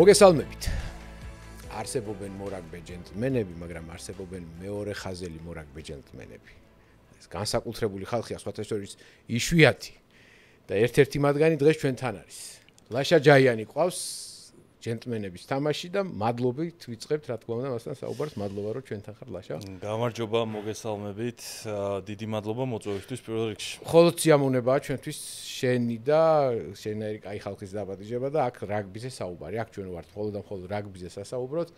მოგესალმებით. არსებობენ მორაგბე ჯენტლმენები, მაგრამ არსებობენ მეორე ხაზელი მორაგბე ჯენტლმენები. ეს განსაკუთრებული ხალხია, სხვათაშორის იშვიათი და ერთ-ერთი მათგანი დღეს ჩვენთან არის. ლაშა ჯაიანი ყავს ჯენტმენების თამაში და მადლობით ვიწყებთ რა თქმა უნდა მასთან საუბარს მადლობა რომ ჩვენთან ხართ ლაშა გამარჯობა მოგესალმებით დიდი მადლობა მოწვევისთვის პირველ რიგში ხოლო ციამონებაა ჩვენთვის შენი და შენერი კაი ხალხის დაბადება და აქ რაგბიზე საუბარი აქ ჩვენ ვართ ხოლო და ხოლო რაგბიზე სასაუბროთ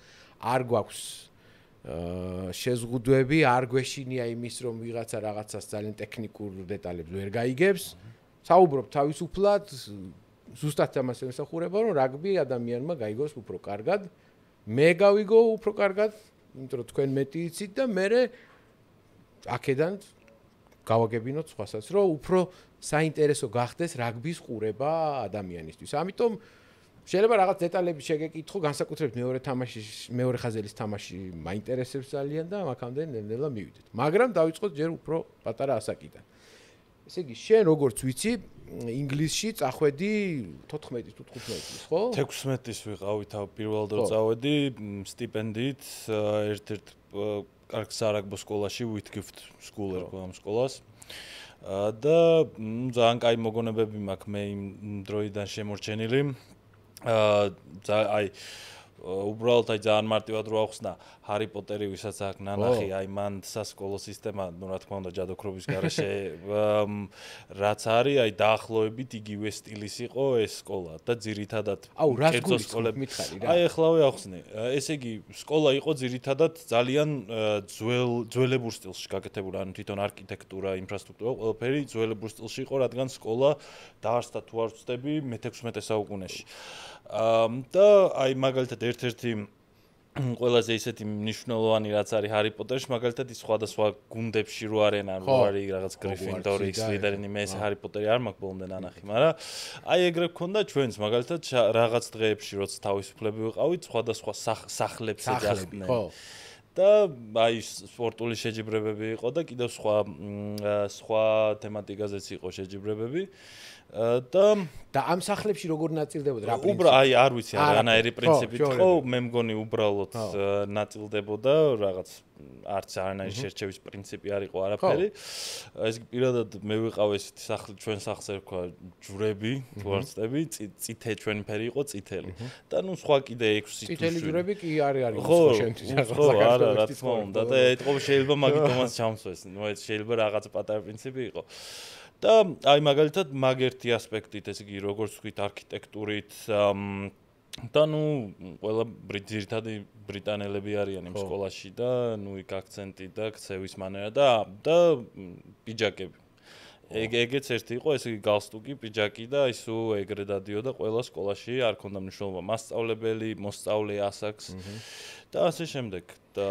არ გვაქვს შეზღუდვები არ გვეშინია იმის რომ ვიღაცა რაღაცას ძალიან ტექნიკურ დეტალებს ვერ გაიგებს საუბრობ თავისუფლად ზუსტად ამას ემსახურება, რომ რაგბი ადამიანმა გაიგოს უფრო კარგად, მე გავიგო უფრო კარგად, იმიტომ რომ თქვენ მეტი იცით და მე აქედან გავაგებინოთ სხვასაც, რომ უფრო საინტერესო გახდეს რაგბის ყურება ადამიანისთვის. ამიტომ შეიძლება რაღაც დეტალები შეგეკითხო, განსაკუთრებით მეორე თამაში, მეორე ხაზელის თამაში მაინტერესებს ძალიან და მაგამდე ნელ-ნელა მივიდეთ. მაგრამ დაიწყოთ ჯერ უფრო პატარა ასაკიდან. ესე იგი, შენ როგორც ვიცი, ინგლისში წახვედი 14-ის თუ 15-ის, ხო? 16-ის ვიყავი თავ პირველ დრო წავედი სტიპენდით ერთ-ერთ კარგ სარაგბო სკოლაში Whitgift School-ერ ყო ამ სკოლას. და ძალიან კაი მოგონებები მაქვს მე იმ დროიდან შემორჩენილი. აა აი უბრალოდ აი ძალიან მარტივად რო ახსნა ჰარი პოტერი ვისაც აქ ნანახი აი მან სასკოლო სისტემა ნუ რა თქმა უნდა ჯადოქრობის გარეშე რაც არის აი დაახლოებით იგივე სტილის იყო ეს სკოლა და ძირითადად აუ რა სკოლა მითხარი რა აი ახლავე ახსნე ესე იგი სკოლა იყო ძირითადად ძალიან ძველ ძველებურ სტილში გაკეთებული ანუ თვითონ არქიტექტურა ინფრასტრუქტურა ყველაფერი ძველებურ სტილში იყო რადგან სკოლა დაარსდა თუ არ ვწდები მე-16 საუკუნეში და აი მაგალითად ერთ-ერთი ყველაზე ისეთი მნიშვნელოვანი რაც არის ჰარი პოტერში მაგალითად ის სხვადასხვა გუნდებში რო არენ ან რო არის რაღაც გრიფინდორი, სლიდერინი, მე ეს ჰარი პოტერი არ მაქვს ბოლომდე ნანახი, მაგრამ აი ეგრე გქონდა ჩვენს მაგალითად რაღაც დღეებში როცა თავისუფლები ვიყავით, სხვადასხვა სახლებს ეძახდნენ. და აი სპორტული შეჯიბრებები იყო და კიდევ სხვა სხვა თემატიკაზეც იყო შეჯიბრებები. და და ამ სახლებში როგორ ნაწილდებოდა რა პრინციპი? აი არ ვიცი რანაირი პრინციპი იყო, მე მგონი უბრალოდ ნაწილდებოდა რაღაც არც არანაირი შერჩევის პრინციპი არ იყო არაფერი. ეს პირადად მე ვიყავი ეს სახლი ჩვენ სახლზე რქვა ჯურები, ვარცტები, წითე ჩვენი ფერი იყო წითელი. და ნუ სხვა კიდე 6 თუ 7 წითელი ჯურები კი არ არის ხო შენთვის რაღაც რა თქმა უნდა და ეთყობა შეიძლება მაგით თამაშს ჩამსვეს. ნუ შეიძლება რაღაც პატარა პრინციპი იყო. და აი მაგალითად მაგერტი ასპექტით, ესე იგი როგორც ვთქვით არქიტექტურით და ნუ ყველა ბრიტანელები ბრიტანელები არიან იმ სკოლაში და ნუ იქ აქცენტი და ქცევის მანერა და და პიჯაკები ეგ ეგეც ერთი იყო ესე იგი გალსტუკი პიჯაკი და ის უ ეგრე დადიო და ყველა სკოლაში არ ქონდა მნიშვნელობა მასწავლებელი მოსწავლე ასაკს და ასე შემდეგ და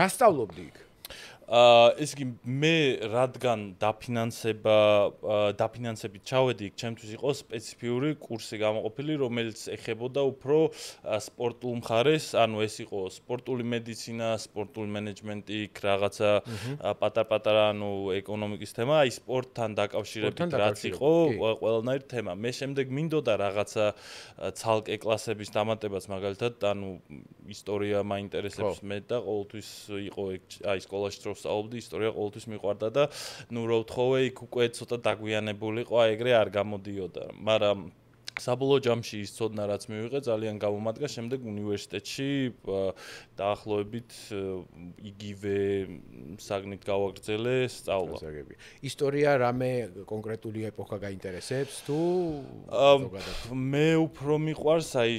რა სწავლობდი იქ აა ეს იგი მე რადგან დაფინანსება დაფინანსებით ჩავედი იქ ჩემთვის იყო სპეციფიური კურსი გამოყოფილი რომელიც ეხებოდა უფრო სპორტულ მხარეს ანუ ეს იყო სპორტული მედიცინა სპორტული მენეჯმენტი იქ რაღაცა პატარ-პატარა ანუ ეკონომიკის თემა აი სპორტთან დაკავშირებით რაც იყო ყველანაირი თემა მე შემდეგ მინდოდა რაღაცა ცალკე კლასების დამატებაც მაგალითად ანუ ისტორია მაინტერესებს მე და ყოველთვის იყო აი სკოლაში ვსწავლობდი, ისტორია ყოველთვის მიყვარდა და ნუ რო ვთხოვე, იქ უკვე ცოტა დაგვიანებული ყო, ეგრე არ გამოდიოდა, მაგრამ საბოლოო ჯამში ის ცოდნა რაც მივიღე ძალიან გამომადგა შემდეგ უნივერსიტეტში დაახლოებით იგივე საგნით გავაგრძელე სწავლა. ისტორია რამე კონკრეტული ეპოქა გაინტერესებს თუ მე უფრო მიყვარს აი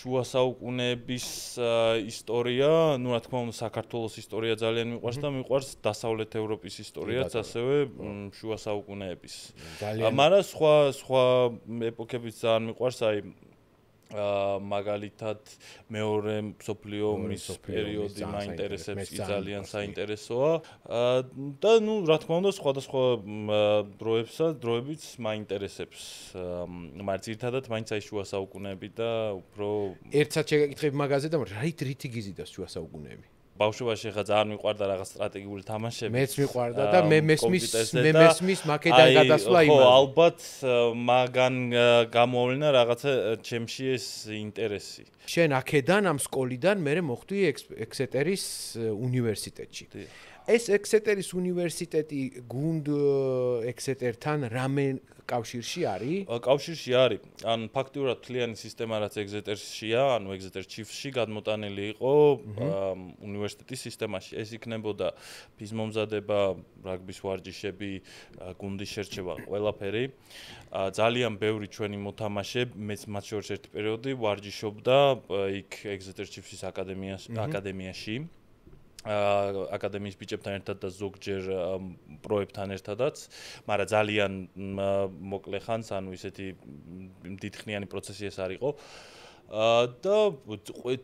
შუა საუკუნეების ისტორია, ну რა თქმა უნდა საქართველოს ისტორია ძალიან მიყვარს და მიყვარს დასავლეთ ევროპის ისტორიაც ასევე შუა საუკუნეების. მაგრამ სხვა სხვა ეპოქებიც ძალიან მიყვარს აი აა მაგალითად მეორე სოფლიო მის პერიოდი მაინტერესებს კი ძალიან საინტერესოა და ნუ რა თქმა უნდა სხვადასხვა დროებსა დროებით მაინტერესებს მარცირთადად მაინც აი შუა საუკუნეები და უფრო ერთსაც შეგეკითხები მაგაზე და რით რითი გიზიდა შუა საუკუნეები ბავშვობაში ხა ძალიან მიყვარდა რაღაც სტრატეგიული თამაშები. მეც მიყვარდა და მე მესმის მე მესმის მაკედან გადასვლა იმას. ხო, ალბათ მაგან გამოვლენა რაღაცა ჩემში ეს ინტერესი. შენ აქედან ამ სკოლიდან მე მოხდი ექსეტერის უნივერსიტეტში. ეს ექსეტერის უნივერსიტეტი გუნდ ექსეტერთან რამე კავშირში არის? კავშირში არის. ან ფაქტიურად თლიანი სისტემა რაც ეგზეტერშია, ანუ ეგზეტერ ჩიფში გადმოტანილი იყო უნივერსიტეტის სისტემაში. ეს იქნებოდა ფიზმომზადება, რაგბის ვარჯიშები, გუნდის შერჩევა, ყველაფერი. ძალიან ბევრი ჩვენი მოთამაშე მეც მათ შორის ერთი პერიოდი ვარჯიშობდა იქ ეგზეტერ ჩიფშის აკადემიაში, აკადემიაში. აკადემიის ბიჭებთან ერთად და ზოგჯერ პროექტთან ერთადაც, მაგრამ ძალიან მოკლე ხანს, ანუ ისეთი დიდხნიანი პროცესი ეს არისო. და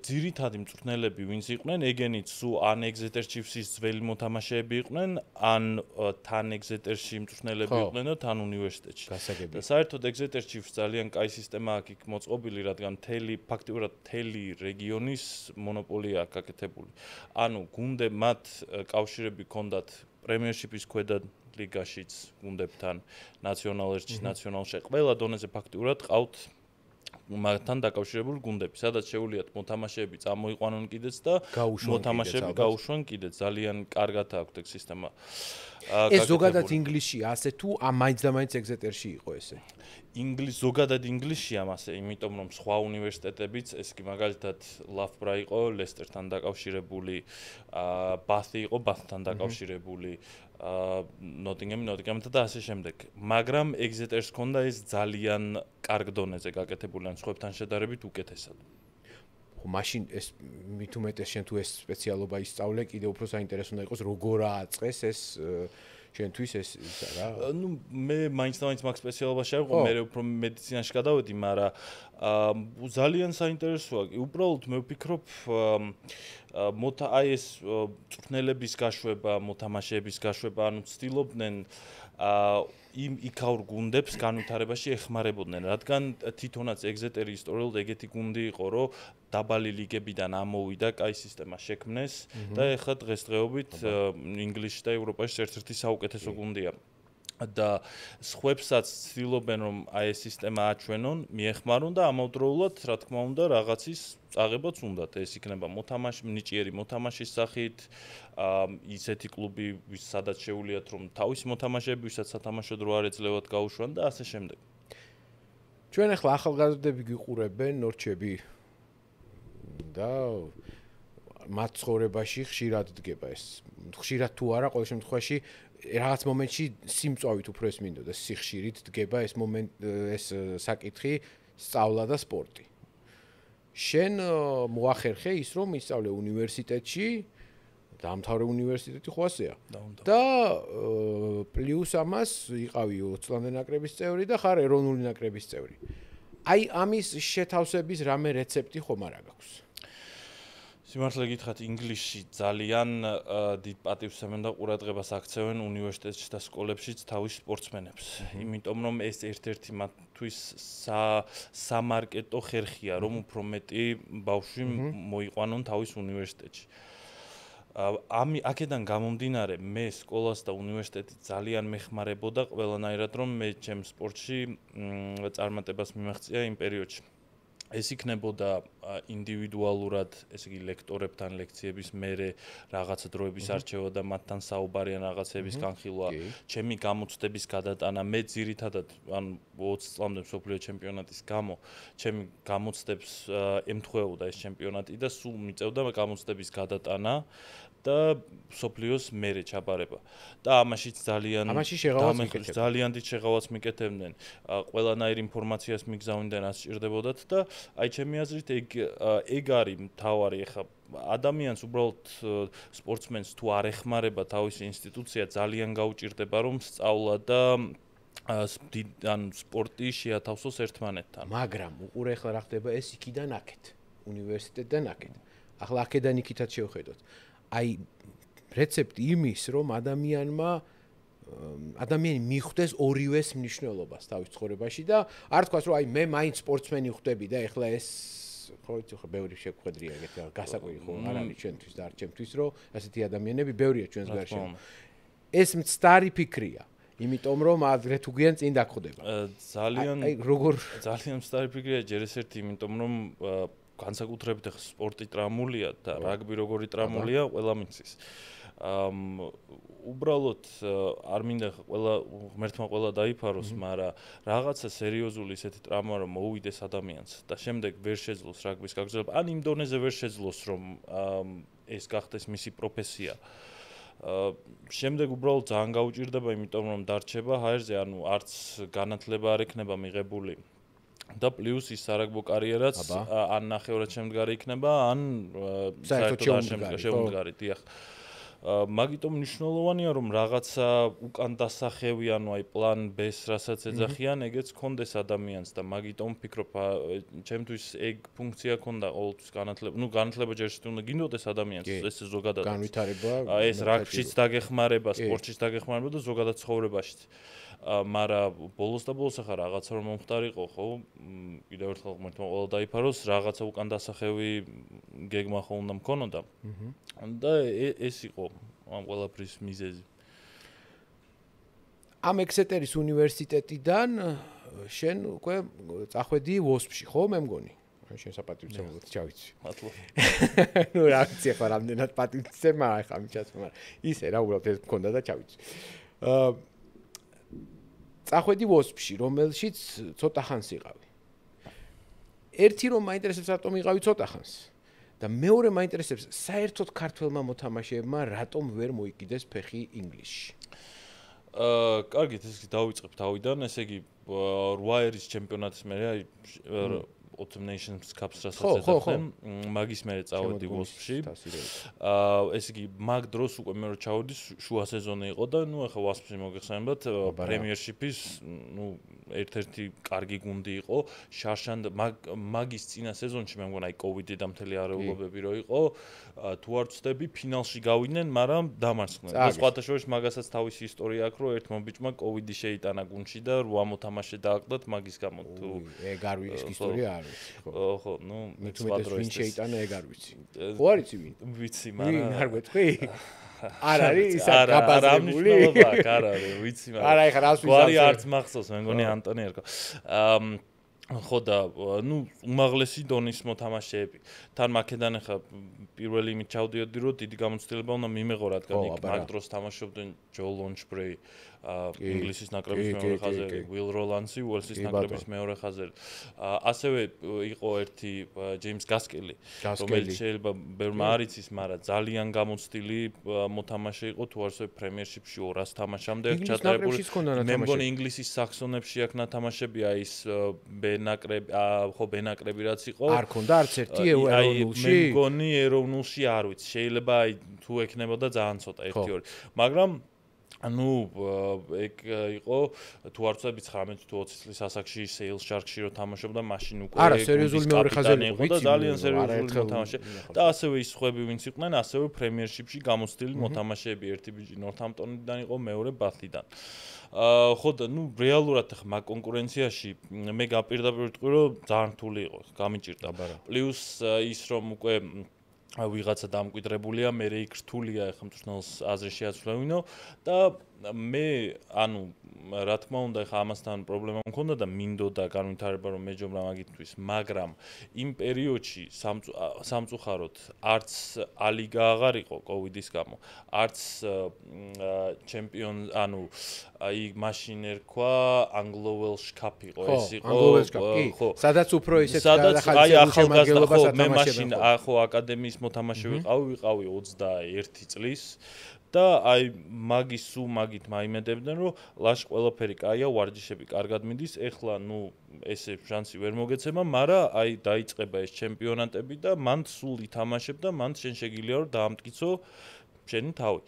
ძირითადი მწვრთნელები ვინც იყვნენ ეგენიც სუ ან ეგზეტერჩიფსის ძველი მოთამაშეები იყვნენ ან თან ეგზეტერში მწვრთნელები იყვნენ და თან უნივერსიტეტში გასაგები და საერთოდ ეგზეტერჩიფს ძალიან კაი სისტემა აქვს იქ მოწყობილი რადგან თელი ფაქტიურად თელი რეგიონის მონოპოლია აქვს გაკეთებული ანუ გუნდე მათ კავშირები ჰქონდათ პრემიერშიპის ქვედა ლიგაშიც გუნდებთან ნაციონალერჩი ნაციონალში ყველა დონეზე ფაქტიურად ყავთ მაგთან დაკავშირებულ გუნდები, სადაც შეუძლიათ მოთამაშეები წამოიყვანონ კიდეც და მოთამაშეები გაუშვან კიდეც. ძალიან კარგად აქვთ ეგ სისტემა. ეს ზოგადად ინგლისშია, ასე თუ მაინც და მაინც ეგზეტერში იყო ესე. ინგლის ზოგადად ინგლისშია, მასე, იმიტომ რომ სხვა უნივერსიტეტებიც, ეს კი მაგალითად ლაფბრა იყო, ლესტერთან დაკავშირებული, აა ბასი იყო ბასთან დაკავშირებული, ნოტინგემი ნოტიკამთა და ასე შემდეგ. მაგრამ ეგზეტერს ქონდა ეს ძალიან კარგ დონეზე გაკეთებული ან სხვებთან შედარებით უკეთესად. ხო, მაშინ ეს მით უმეტეს შენ თუ ეს სპეციალობა ისწავლე, კიდე უფრო საინტერესო უნდა იყოს როგორ ააწეს ეს შენთვის ეს რა ნუ მე მაინც და მაინც მაგ სპეციალობა შევყო მე უფრო მედიცინაში გადავედი მაგრამ ზალიან საინტერესოა კი უბრალოდ მე ვფიქრობ მოთა აი ეს წვნელების გაშვება მოთამაშეების გაშვება ანუ ცდილობდნენ აა იმ იქაურ გუნდებს განვითარებაში ეხმარებოდნენ, რადგან თვითონაც ეგზეტერი ისტორიულად ეგეთი გუნდი იყო, რომ დაბალი ლიგებიდან ამოვიდა, კაი სისტემა შექმნეს და ეხლა დღესდღეობით ინგლისში და ევროპაში ერთ-ერთი საუკეთესო გუნდია. და სხვებსაც ცდილობენ რომ აი ეს სისტემა აჩვენონ, მიეხმარონ და ამავდროულად რა თქმა უნდა რაღაცის წაღებაც უნდათ. ეს იქნება მოთამაშე, ნიჭიერი მოთამაშის სახით, აა ისეთი კლუბი, ვის სადაც შეუძლიათ რომ თავის მოთამაშეები ვისაც სათამაშო დრო არ ეძლევათ გაუშვან და ასე შემდეგ. ჩვენ ახლა ახალგაზრდები გიყურებენ, ნორჩები და მათ ცხოვრებაში ხშირად დგება ეს. ხშირად თუ არა, ყოველ შემთხვევაში რაღაც მომენტში სიმწავით უფრო ეს მინდოდა სიხშირით დგება ეს მომენტ ეს საკითხი სწავლა და სპორტი შენ მოახერხე ის რომ ისწავლე უნივერსიტეტში დაამთავრე უნივერსიტეტი ხოასეა და პლუს ამას იყავი 20 წლამდე ნაკრების წევრი და ხარ ეროვნული ნაკრების წევრი აი ამის შეთავსების რამე რეცეპტი ხომ არა გაქვს სიმართლე გითხრათ, ინგლისში ძალიან დიდ პატივს ამენ და ყურადღებას აქცევენ უნივერსიტეტში და სკოლებში თავის სპორტსმენებს. იმიტომ რომ ეს ერთ-ერთი მათთვის სამარკეტო ხერხია, რომ უფრო მეტი ბავშვი მოიყვანონ თავის უნივერსიტეტში. ამ აქედან გამომდინარე, მე სკოლას და უნივერსიტეტი ძალიან მეხმარებოდა ყველანაირად, რომ მე ჩემ სპორტში წარმატებას მიმაღწია იმ პერიოდში. ეს იქნებოდა ინდივიდუალურად, ესე იგი ლექტორებთან ლექციების მერე რაღაც დროების არჩევა და მათთან საუბარიან რაღაცების განხილვა, ჩემი გამოცდების გადატანა, მე ძირითადად ან 20 წლამდე მსოფლიო ჩემპიონატის გამო ჩემი გამოცდებს ემთხვეოდა ეს ჩემპიონატი და სულ მიწევდა გამოცდების გადატანა და სოფლიოს მერე ჩაბარება და ამაშიც ძალიან ამაში შეღავაც ძალიან დიდ შეღავაც მიკეთებდნენ ყველანაირ ინფორმაციას მიგზავნიდნენ რაც ჭირდებოდათ და აი ჩემი აზრით ეგ ეგ არის მთავარი ხა ადამიანს უბრალოდ სპორტსმენს თუ არ ეხმარება თავის ინსტიტუცია ძალიან გაუჭირდება რომ სწავლა და ან სპორტი შეათავსოს ერთმანეთთან მაგრამ უყურე ხა რა ხდება ეს იქიდან აქეთ უნივერსიტეტიდან აქეთ ახლა აქედან იქითაც შევხედოთ აი რეცეპტი იმის, რომ ადამიანმა ადამიანი მიხვდეს ორივეს მნიშვნელობას თავის ცხოვრებაში და არ თქვას რომ აი მე მაინც სპორტსმენი ხვდები და ეხლა ეს ხო იცი ხო ბევრი შეგხვედრია ეგეთ გასაკვირი ხო არ არის ჩვენთვის და არ ჩემთვის რომ ასეთი ადამიანები ბევრია ჩვენს გარშემო ეს მცდარი ფიქრია იმიტომ რომ აგრე თუ გიან წინ დაგხვდება ძალიან აი როგორ ძალიან მცდარი ფიქრია ჯერ ეს ერთი იმიტომ რომ განსაკუთრებით ეს სპორტი ტრამულია და რაგბი როგორი ტრამულია, ყველა მიცის. ამ უბრალოდ არ მინდა ყველა ღმერთმა ყველა დაიფაროს, მაგრამ რაღაცა სერიოზული ისეთი ტრავმა რომ მოუვიდეს ადამიანს და შემდეგ ვერ შეძლოს რაგბის გაგრძელება, ან იმ დონეზე ვერ შეძლოს რომ ეს გახდეს მისი პროფესია. შემდეგ უბრალოდ ძალიან გაუჭირდება, იმიტომ რომ დარჩება ჰაერზე, ანუ არც განათლება არ ექნება მიღებული. და პლუს ის სარაგბო კარიერაც ან ნახევრად შემდგარი იქნება, ან საერთოდ შემდგარი, დიახ. მაგიტომ მნიშვნელოვანია რომ რაღაცა უკან დასახევი ანუ აი პლან ბეს რასაც ეძახიან ეგეც კონდეს ადამიანს და მაგიტომ ფიქრობ ჩემთვის ეგ ფუნქცია ქონდა ყოველთვის განათლება ნუ განათლება ჯერ შეიძლება უნდა გინდოდეს ადამიანს ეს ზოგადად განვითარება ეს რაგშიც დაგეხმარება სპორტშიც დაგეხმარება და ზოგადად ცხოვრებაშიც მარა ბოლოს და ბოლოს ახლა რაღაცა რომ მომختارიყო ხო კიდევ ერთხელ ღმერთმა ყოლა დაიფაროს რაღაცა უკან დასახევი გეგმა ხო უნდა მქონოდა აჰა და ეს იყო ამ ყველაფრის მიზეზი ამ ექსეტერის უნივერსიტეტიდან შენ უკვე წახვედი ვოსპში ხო მე მგონი შენ საპატივცემულოდ ჩავიცი მადლობა ნუ რაქცია ხარ ამდენად პატივცემა ახლა მიჩაც მაგრამ ისე რა უბრალოდ ეს მქონდა და ჩავიცი აა წახვედი ვოსპში, რომელშიც ცოტა ხანს იყავი. ერთი რომ მაინტერესებს რატომ იყავი ცოტა ხანს და მეორე მაინტერესებს საერთოდ ქართველმა მოთამაშეებმა რატომ ვერ მოიგიდეს ფეხი ინგლისში. აა, კარგი, ეს დავიწყებ თავიდან, ესე იგი 8 ერის ჩემპიონატის მერე აი autumn nations cups რასაც ეძახენ. ხო, ხო, მაგის მე წავედი wolves-ში. აა ეს იგი მაგ დროს უკვე მე რო ჩავედი შუა სეზონი იყო და ნუ ახლა wolves-ში მოგეხსენებათ პრემიერშიპის ნუ ერთ-ერთი კარგი გუნდი იყო. შარშან მაგ მაგის წინა სეზონში მე მგონა აი covid-ი და მთელი არეულობები რო იყო, თუ არ ვწდები ფინალში გავიდნენ, მაგრამ დამარცხდნენ. და სხვათა შორის მაგასაც თავისი ისტორია აქვს, რომ ერთ მომბიჭმა covid-ი შეიტანა გუნდში და 8 მოთამაშე დააკლდათ მაგის გამო. თუ ეგ არის ისტორია. არ ვიცი ხო ხო ნუ მე სპადროს ვინ შეიტანა ეგ არ ვიცი ხო არ იცი ვინ ვიცი მაგრამ ვინ არ გეთქვი არ არის ისა გაბაზებული არა არა ვიცი მაგრამ არა ეხლა რას ვიცი გვარი არც მახსოვს მე მგონი ანტონი ერქო ამ ხო და ნუ უმაღლესი დონის მოთამაშეები თან მაკედან ახლა პირველი იმით ჩავდიოდი რომ დიდი გამოცდილება უნდა მიმეღო რადგან იქ მაგდროს თამაშობდნენ ჯო ლონჩბრეი ინგლისის ნაკრების მეორე ხაზზე ვილ როლანსი უელსის ნაკრების მეორე ხაზზე ასევე იყო ერთი ჯეიმს გასკელი რომელიც შეიძლება ბერმა არიცის მაგრამ ძალიან გამოცდილი მოთამაშე იყო თუ არსებ პრემიერშიპში 200 თამაშამდე აქვს ჩატარებული მე მგონი ინგლისის საქსონებში აქ ნათამაშები აი ეს ბენაკრები ხო ბენაკრები რაც იყო არ ქონდა არც ერთი ეროვნულში მე მგონი ეროვნულში არ ვიცი შეიძლება აი თუ ექნებოდა ძალიან ცოტა 1-2 მაგრამ ანუ ეგ იყო თუ არ ვცდები 19 თუ 20 წლის ასაკში sales shark-ში რომ თამაშობდა, მაშინ უკვე არა, სერიოზული მეორე ხაზები იყო და ძალიან სერიოზული თამაშე და ასევე ის ხვები ვინც იყვნენ, ასევე პრემიერშიპში გამოცდილი მოთამაშეები ერთი ბიჭი ნორთამპტონიდან იყო, მეორე ბათლიდან. აა ხო და ნუ რეალურად ხა მაგ კონკურენციაში მე გაპირდაპირდი რომ ძალიან რთული იყო, გამიჭირდა. პლუს ის რომ უკვე ვიღაცა დამკვიდრებულია, მე რე იქ რთულია ხო მწვრთნელს აზრი შეაცვლავინო და მე ანუ რა თქმა უნდა ხა ამასთან პრობლემა მქონდა და მინდოდა განვითარება რომ მეჯობრა მაგითთვის, მაგრამ იმ პერიოდში სამწუხაროდ არც ალიგა აღარ იყო კოვიდის გამო, არც ჩემპიონ ანუ აი მაშინ ერქვა Anglo-Welsh Cup იყო ეს იყო ხო სადაც უფრო ისეთ და ახალი შემაგებლობა სათამაშო მე მაშინ ახო აკადემიის მოთამაშე ვიყავი, ვიყავი 21 წლის და აი მაგის სუ მაგით მაიმედებდნენ რომ ლაშ ყველაფერი კაია, ვარჯიშები კარგად მიდის, ეხლა ნუ ესე შანსი ვერ მოგეცემა, მარა აი დაიწყება ეს ჩემპიონატები და მან სულ ითამაშებ და მან შენ შეგიძლია რომ დაამტკიცო შენი თავი.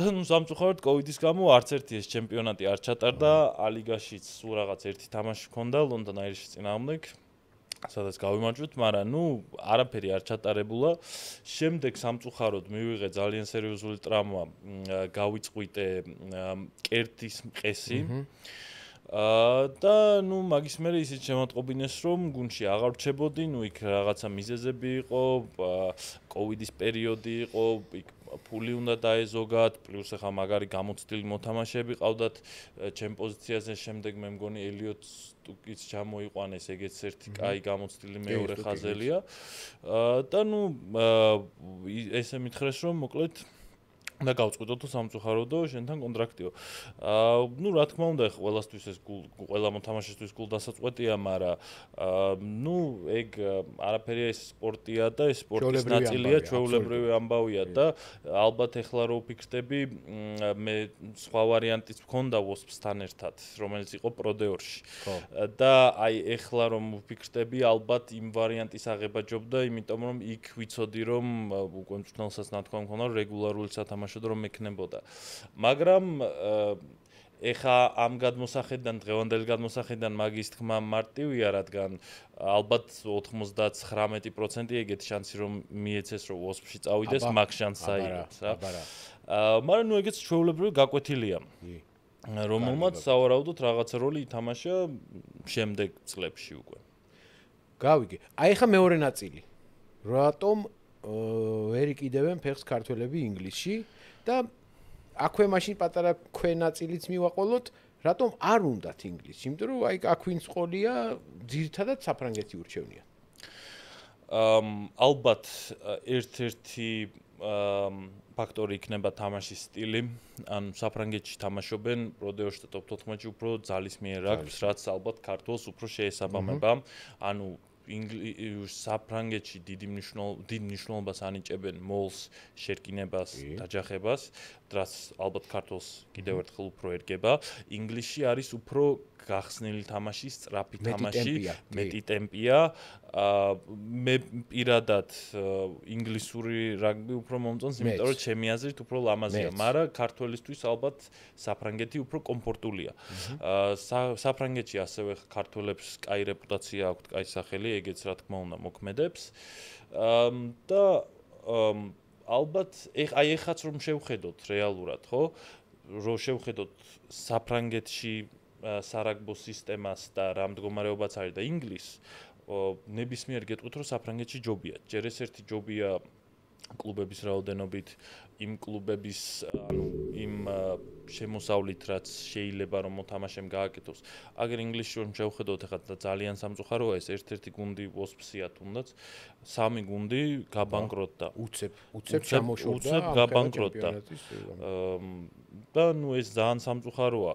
და ნუ სამწუხაროდ კოვიდის გამო არც ერთი ეს ჩემპიონატი არ ჩატარდა, ალიგაშიც სულ რაღაც ერთი თამაში ჰქონდა ლონდონ აირში წინააღმდეგ. სადაც გავიმარჯვეთ, მაგრამ ნუ არაფერი არ ჩატარებულა. შემდეგ სამწუხაროდ მივიღე ძალიან სერიოზული ტრავმა, გავიწყვიტე კერტის მყესი. აა და ნუ მაგის მერე ისიც შემოტყობინეს, რომ გუნში აღარ რჩებოდი, ნუ იქ რაღაცა მიზეზები იყო, კოვიდის პერიოდი იყო, იქ ფული უნდა დაეზოგათ, პლუს ახლა მაგარი გამოცდილი მოთამაშეები ყავდათ ჩემ პოზიციაზე, შემდეგ მე მგონი ელიოტ სტუკიც ჩამოიყვანეს, ეგეც ერთი კაი გამოცდილი მეორე ხაზელია. და ნუ ესე მითხრეს რომ მოკლედ და გავწყვიტოთ სამწუხაროდ და შენთან კონტრაქტიო. აა ნუ რა თქმა უნდა, ყველასთვის ეს ყველა მოთამაშისთვის გულ დასაწყვეტია, მაგრამ აა ნუ ეგ არაფერი ეს სპორტია და ეს სპორტის ნაწილია, ჩვეულებრივი ამბავია და ალბათ ეხლა რო ფიქრდები, მე სხვა ვარიანტიც მქონდა ვოსპსთან ერთად, რომელიც იყო პროდეორში. და აი ეხლა რომ ვფიქრდები, ალბათ იმ ვარიანტის აღება ჯობდა, იმიტომ რომ იქ ვიცოდი რომ უკვე მწვნელსაც ნათქვამ ხომ რა რეგულარული სათამაშო გათამაშოდ რომ ექნებოდა. მაგრამ ეხა ამ გადმოსახედიდან დღევანდელ გადმოსახედიდან მაგის თქმა მარტივია, რადგან ალბათ 99% ეგეთ შანსი რომ მიეცეს რომ ოსპში წავიდეს, მაგ შანსს აიღებს, ა. აა მაგრამ ნუ ეგეც ჩვეულებრივი გაკვეთილია. რომელმაც სავარაუდოდ რაღაცა როლი ითამაშა შემდეგ წლებში უკვე. გავიგე. აი ხა მეორე ნაწილი. რატომ ვერ იყიდებენ ფეხს ქართველები ინგლისში და აქვე მაშინ პატარა ქვენაწილიც მივაყოლოთ რატომ არ უნდათ ინგლისში იმიტომ რომ აი აქვინ სკოლია ძირთადად საფრანგეთი ურჩევნია ამ ალბათ ერთ-ერთი ფაქტორი იქნება თამაშის სტილი ან საფრანგეთში თამაშობენ პროდეო შტატ 14-ში უფრო ძალის მიერ აქვს რაც ალბათ ქართულს უფრო შეესაბამება ანუ ინგლის საფრანგეთში დიდი მნიშვნელობა დიდ მნიშვნელობას ანიჭებენ მოლს შერკინებას დაჯახებას რაც ალბათ ქართულს კიდევ ერთხელ უფრო ერგება. ინგლისში არის უფრო გახსნილი თამაში, სწრაფი თამაში, მეტი ტემპია. აა მე პირადად ინგლისური რაგბი უფრო მომწონს, იმიტომ რომ ჩემი აზრით უფრო ლამაზია, მაგრამ ქართველისთვის ალბათ საფრანგეთი უფრო კომფორტულია. აა საფრანგეთში ასევე ქართველებს კაი რეპუტაცია აქვს, კაი სახელი, ეგეც რა თქმა უნდა მოქმედებს. აა და აა ალბათ ეხ აი ეხაც რომ შევხედოთ რეალურად ხო რომ შევხედოთ საფრანგეთში სარაგბო სისტემას და რა მდგომარეობაც არის და ინგლისს ნებისმიერ გეტყვით რომ საფრანგეთში ჯობია ჯერ ეს ერთი ჯობია კლუბების რაოდენობით იმ კლუბების ანუ იმ შემოსავლით რაც შეიძლება რომ მოთამაშემ გააკეთოს. აგერ ინგლისურში შევხედოთ ახლა და ძალიან სამწუხაროა ეს ერთ-ერთი გუნდი ოსფსია თუნდაც სამი გუნდი გაბანკროტდა. უცებ უცებ ჩამოშორდა უცებ გაბანკროტდა. და ნუ ეს ძალიან სამწუხაროა.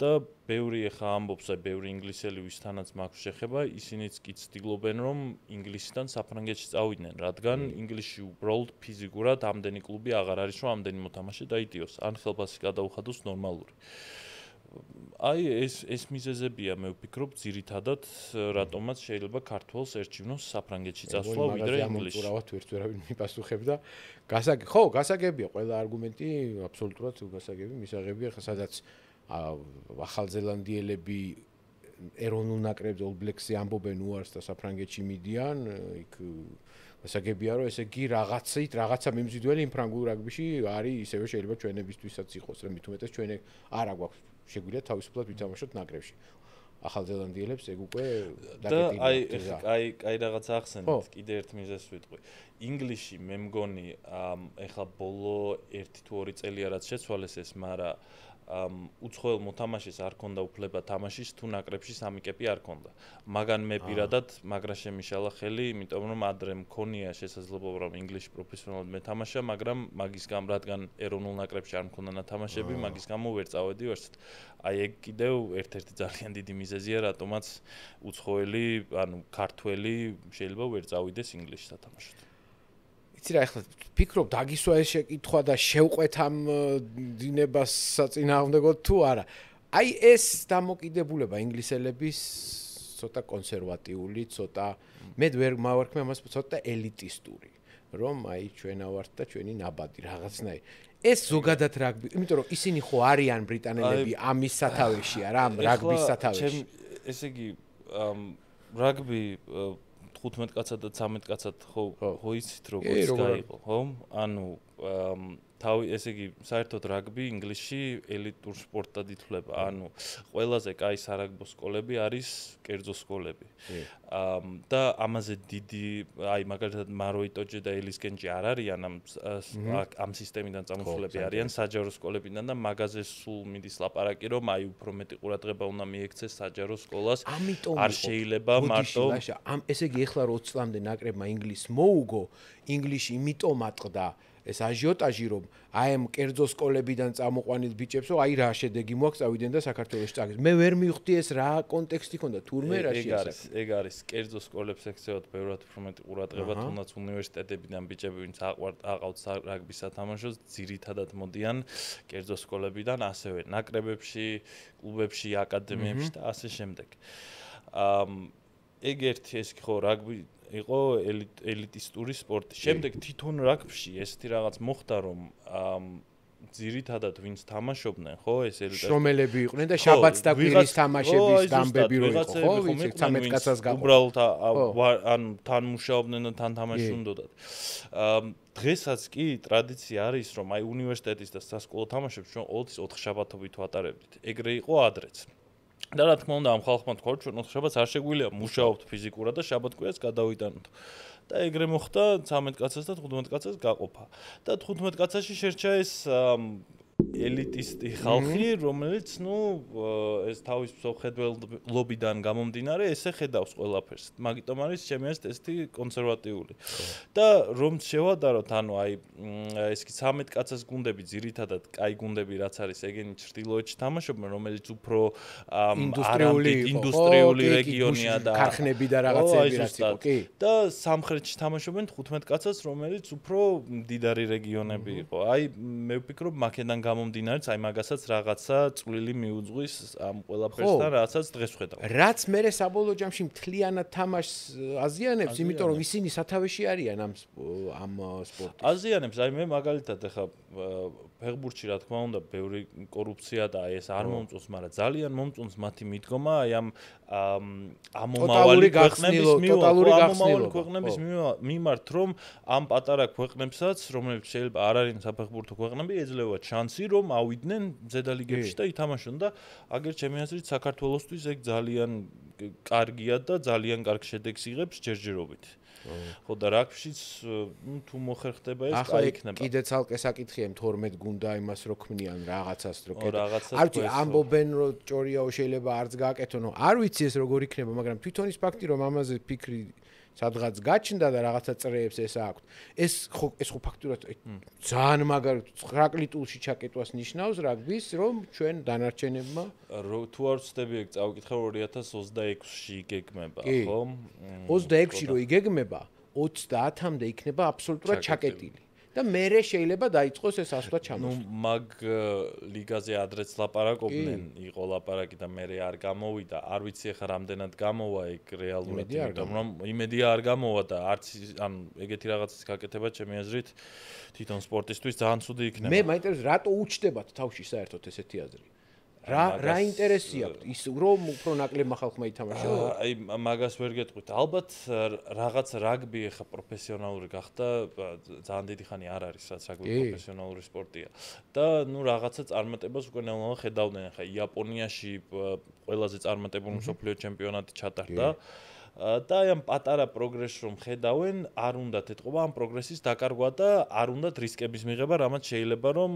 და ბევრი ახლა ამბობს აი ბევრი ინგლისელი ვისთანაც მაქვს შეხება, ისინიც კი ცდილობენ რომ ინგლისიდან საფრანგეთში წავიდნენ, რადგან ინგლისში უბრალოდ ფიზიკურად ამდენი კლუბი აღარ არის, რომ ამდენი მოთამაშე დაიტიოს, ან ხელფასი გადაუხადოს ნორმალური. აი ეს ეს მიზეზებია მე ვფიქრობ ძირითადად რატომაც შეიძლება ქართულს ერჩივნოს საფრანგეთში წასვლა ვიდრე ინგლისში. მაგრამ ამ პურავად ვერც ვერავინ მიპასუხებ და გასაგები ხო გასაგებია ყველა არგუმენტი აბსოლუტურად გასაგები მისაღებია ხა სადაც ახალზელანდიელები ეროვნულ ნაკრებს All Blacks-ი ამბობენ უარს და საფრანგეთში მიდიან, იქ გასაგებია, რომ ესე იგი რაღაცით, რაღაცა მიმზიდველი იმ ფრანგულ რაგბიში არის, ისევე შეიძლება ჩვენებისთვისაც იყოს, რომ თუმეტეს ჩვენ არა გვაქვს შეგვიძლია თავისუფლად ვითამაშოთ ნაკრებში. ახალზელანდიელებს ეგ უკვე დაგეტილია. და აი, აი, აი რაღაც ახსენეთ, კიდე ერთ მიზეს ვიტყვი. ინგლისში მე მგონი, ეხლა ბოლო 1-2 წელი არაც შეცვალეს ეს, მაგრამ ამ უცხოელ მოთამაშეს არ ქონდა უფლება თამაშის თუ ნაკრებში სამი კეპი არ ქონდა. მაგან მე პირადად მაგრა შემიშალა ხელი, იმიტომ რომ ადრე მქონია შესაძლებლობა რომ ინგლისში პროფესიონალად მეთამაშა, მაგრამ მაგის გამო რადგან ეროვნულ ნაკრებში არ მქონდა ნათამაშები, მაგის გამო ვერ წავედი ვერც. აი ეგ კიდევ ერთ-ერთი ძალიან დიდი მიზეზია, რატომაც უცხოელი, ანუ ქართველი შეიძლება ვერ წავიდეს ინგლისში სათამაშოდ. ვიცი რა ახლა ფიქრობ დაგისვა ეს შეკითხვა და შევყვეთამ დინებას საწინააღმდეგო თუ არა აი ეს დამოკიდებულება ინგლისელების ცოტა კონსერვატიული ცოტა მე ვერ მავარქმე ამას ცოტა ელიტისტური რომ აი ჩვენა ვართ და ჩვენი ნაბადი რაღაცნაირი ეს ზოგადად რაგბი იმიტომ რომ ისინი ხო არიან ბრიტანელები ამის სათავეში არა ამ რაგბის სათავეში ესე იგი რაგბი 15 კაცად და 13 კაცად ხო ხო იცით როგორც გაიყო ხო ანუ თავი ესე იგი საერთოდ რაგბი ინგლისში ელიტურ სპორტად ითვლება. ანუ ყველაზე кай სარაგბო სკოლები არის კერძო სკოლები. აა და ამაზე დიდი აი მაგალითად მაროიტოჯე და ელისკენჯი არ არიან ამ ამ სისტემიდან წამოსულები არიან საჯარო სკოლებიდან და მაგაზე სულ მიდის ლაპარაკი რომ აი უფრო მეტი ყურადღება უნდა მიექცეს საჯარო სკოლას. არ შეიძლება მარტო ამ ესე იგი ეხლა 20 წლამდე ნაკრებმა ინგლისს მოუგო ინგლისში იმიტომ ატყდა ეს აჟიოტაჟი რომ აი ამ კერძო სკოლებიდან წამოყვანილ ბიჭებსო აი რა შედეგი მოაქვს წავიდნენ და საქართველოს წაგეს მე ვერ მივხვდი ეს რა კონტექსტი ქონდა თურმე რა შეიძლება ეგ არის ეგ არის კერძო სკოლებს ექცევათ ბევრად უფრო მეტი ყურადღება თუნდაც უნივერსიტეტებიდან ბიჭები ვინც აყვართ აყავთ რაგბის სათამაშოს ძირითადად მოდიან კერძო სკოლებიდან ასევე ნაკრებებში კლუბებში აკადემიებში და ასე შემდეგ ამ ეგ ერთი ეს ხო რაგბი იყო ელიტისტური სპორტი. შემდეგ თვითონ რაგბში ესეთი რაღაც მოხდა რომ ძირითადად ვინც თამაშობდნენ, ხო, ეს ელიტა შრომელები იყვნენ და შაბათს და კვირის თამაშების დამბები რო იყო, ხო, ვინც 13 კაცას გაყო. უბრალოდ ან თან მუშაობდნენ და თან თამაშობდნენ. დღესაც კი ტრადიცია არის რომ აი უნივერსიტეტის და სასკოლო თამაშებს ჩვენ ყოველთვის 4 შაბათობით ვატარებდით. ეგრე იყო ადრეც. და რა თქმა უნდა ამ ხალხმა თქვა ჩვენ შაბათს არ შეგვიძლია მუშაობთ ფიზიკურად და შაბათკვირას გადავიტანოთ და ეგრე მოხდა 13 კაცას და 15 კაცას გაყოფა და 15 კაცაში შერჩა ეს ელიტისტი ხალხი, რომელიც, ну, ეს თავის მსოფლმხედველობიდან გამომდინარე, ესე ხედავს ყველაფერს. მაგიტომ არის ჩემი ეს ტესტი კონსერვატიული. და რომ შევადაროთ, ანუ აი ეს კი 13 კაცას გუნდები ძირითადად, კაი გუნდები რაც არის ეგენი ჩრდილოეთში თამაშობენ, რომელიც უფრო ინდუსტრიული ინდუსტრიული რეგიონია და ქარხნები და რაღაცები რაც იყო, კი? და სამხრეთში თამაშობენ 15 კაცას, რომელიც უფრო დიდარი რეგიონები იყო. აი მე ვფიქრობ მაკედონ გამომდინარეც აი მაგასაც რაღაცა წვლილი მიუძღვის ამ ყველაფერსთან რაღაცაც დღეს ხედავ. რაც მე საბოლოო ჯამში მთლიანად თამაშს აზიანებს, იმიტომ რომ ისინი სათავეში არიან ამ ამ სპორტში. აზიანებს, აი მე მაგალითად ეხა ფეხბურთში რა თქმა უნდა ბევრი კორუფცია და აი ეს არ მომწონს, მაგრამ ძალიან მომწონს მათი მიდგომა აი ამ ამ მომავალი ქვეყნების მიმართ, ტოტალური გახსნილობა ქვეყნების მიმართ, რომ ამ პატარა ქვეყნებსაც, რომლებიც შეიძლება არ არის საფეხბურთო ქვეყნები, ეძლევა შანსი შანსი რომ ავიდნენ ზედალიგებში და ითამაშონ და აგერ ჩემი აზრით საქართველოსთვის ეგ ძალიან კარგია და ძალიან კარგ შედეგს იღებს ჯერჯერობით. ხო და რაკშიც ნუ თუ მოხერხდება ეს აი იქნება. კიდე ცალკე საკითხია 12 გუნდა იმას რო ქმნიან რაღაცას რო კეთ. არ ვიცი ამბობენ რომ ჭორიაო შეიძლება არც გააკეთონო. არ ვიცი ეს როგორ იქნება, მაგრამ თვითონ ის ფაქტი რომ ამაზე ფიქრი სადღაც გაჩნდა და რაღაცა წრეებს ეს აქვს ეს ხო ეს ხო ფაქტურად ძალიან მაგარ ცხრაკლიტულში ჩაკეტვას ნიშნავს რაგბის რომ ჩვენ დანარჩენებმა თუ არ ვწდები ეგ წავიკითხე 2026-ში იგეგმება ხო 26-ში რო იგეგმება 30-მდე იქნება აბსოლუტურად ჩაკეტილი და მეરે შეიძლება დაიწყოს ეს ასვლა ჩამოს. ნუ მაგ ლიგაზე ადრეც ლაპარაკობდნენ, იყო ლაპარაკი და მეરે არ გამოვიდა. არ ვიცი ახლა რამდენად გამოვა ეგ რეალურად, იმიტომ რომ იმედი არ გამოვა და არც ან ეგეთი რაღაცის გაკეთება ჩემი აზრით თვითონ სპორტისტვის ძალიან ცუდი იქნება. მე მაინტერესებს რატო უჩდებათ თავში საერთოდ ესეთი აზრი? რა რა ინტერესი აქვს ის რომ უფრო ნაკლებ მახალხმა ითამაშა აი მაგას ვერ გეტყვით ალბათ რაღაც რაგბი ხა პროფესიონალური გახდა ძალიან დიდი ხანი არ არის რაც რაგბი პროფესიონალური სპორტია და ნუ რაღაცა წარმატებას უკვე ნელ-ნელა ხედავდნენ ხა იაპონიაში ყველაზე წარმატებული მსოფლიო ჩემპიონატი ჩატარდა და აი ამ პატარა პროგრესს რომ ხედავენ, არ უნდათ ეთყობა ამ პროგრესის დაკარგვა და არ უნდათ რისკების მიღება, რამაც შეიძლება რომ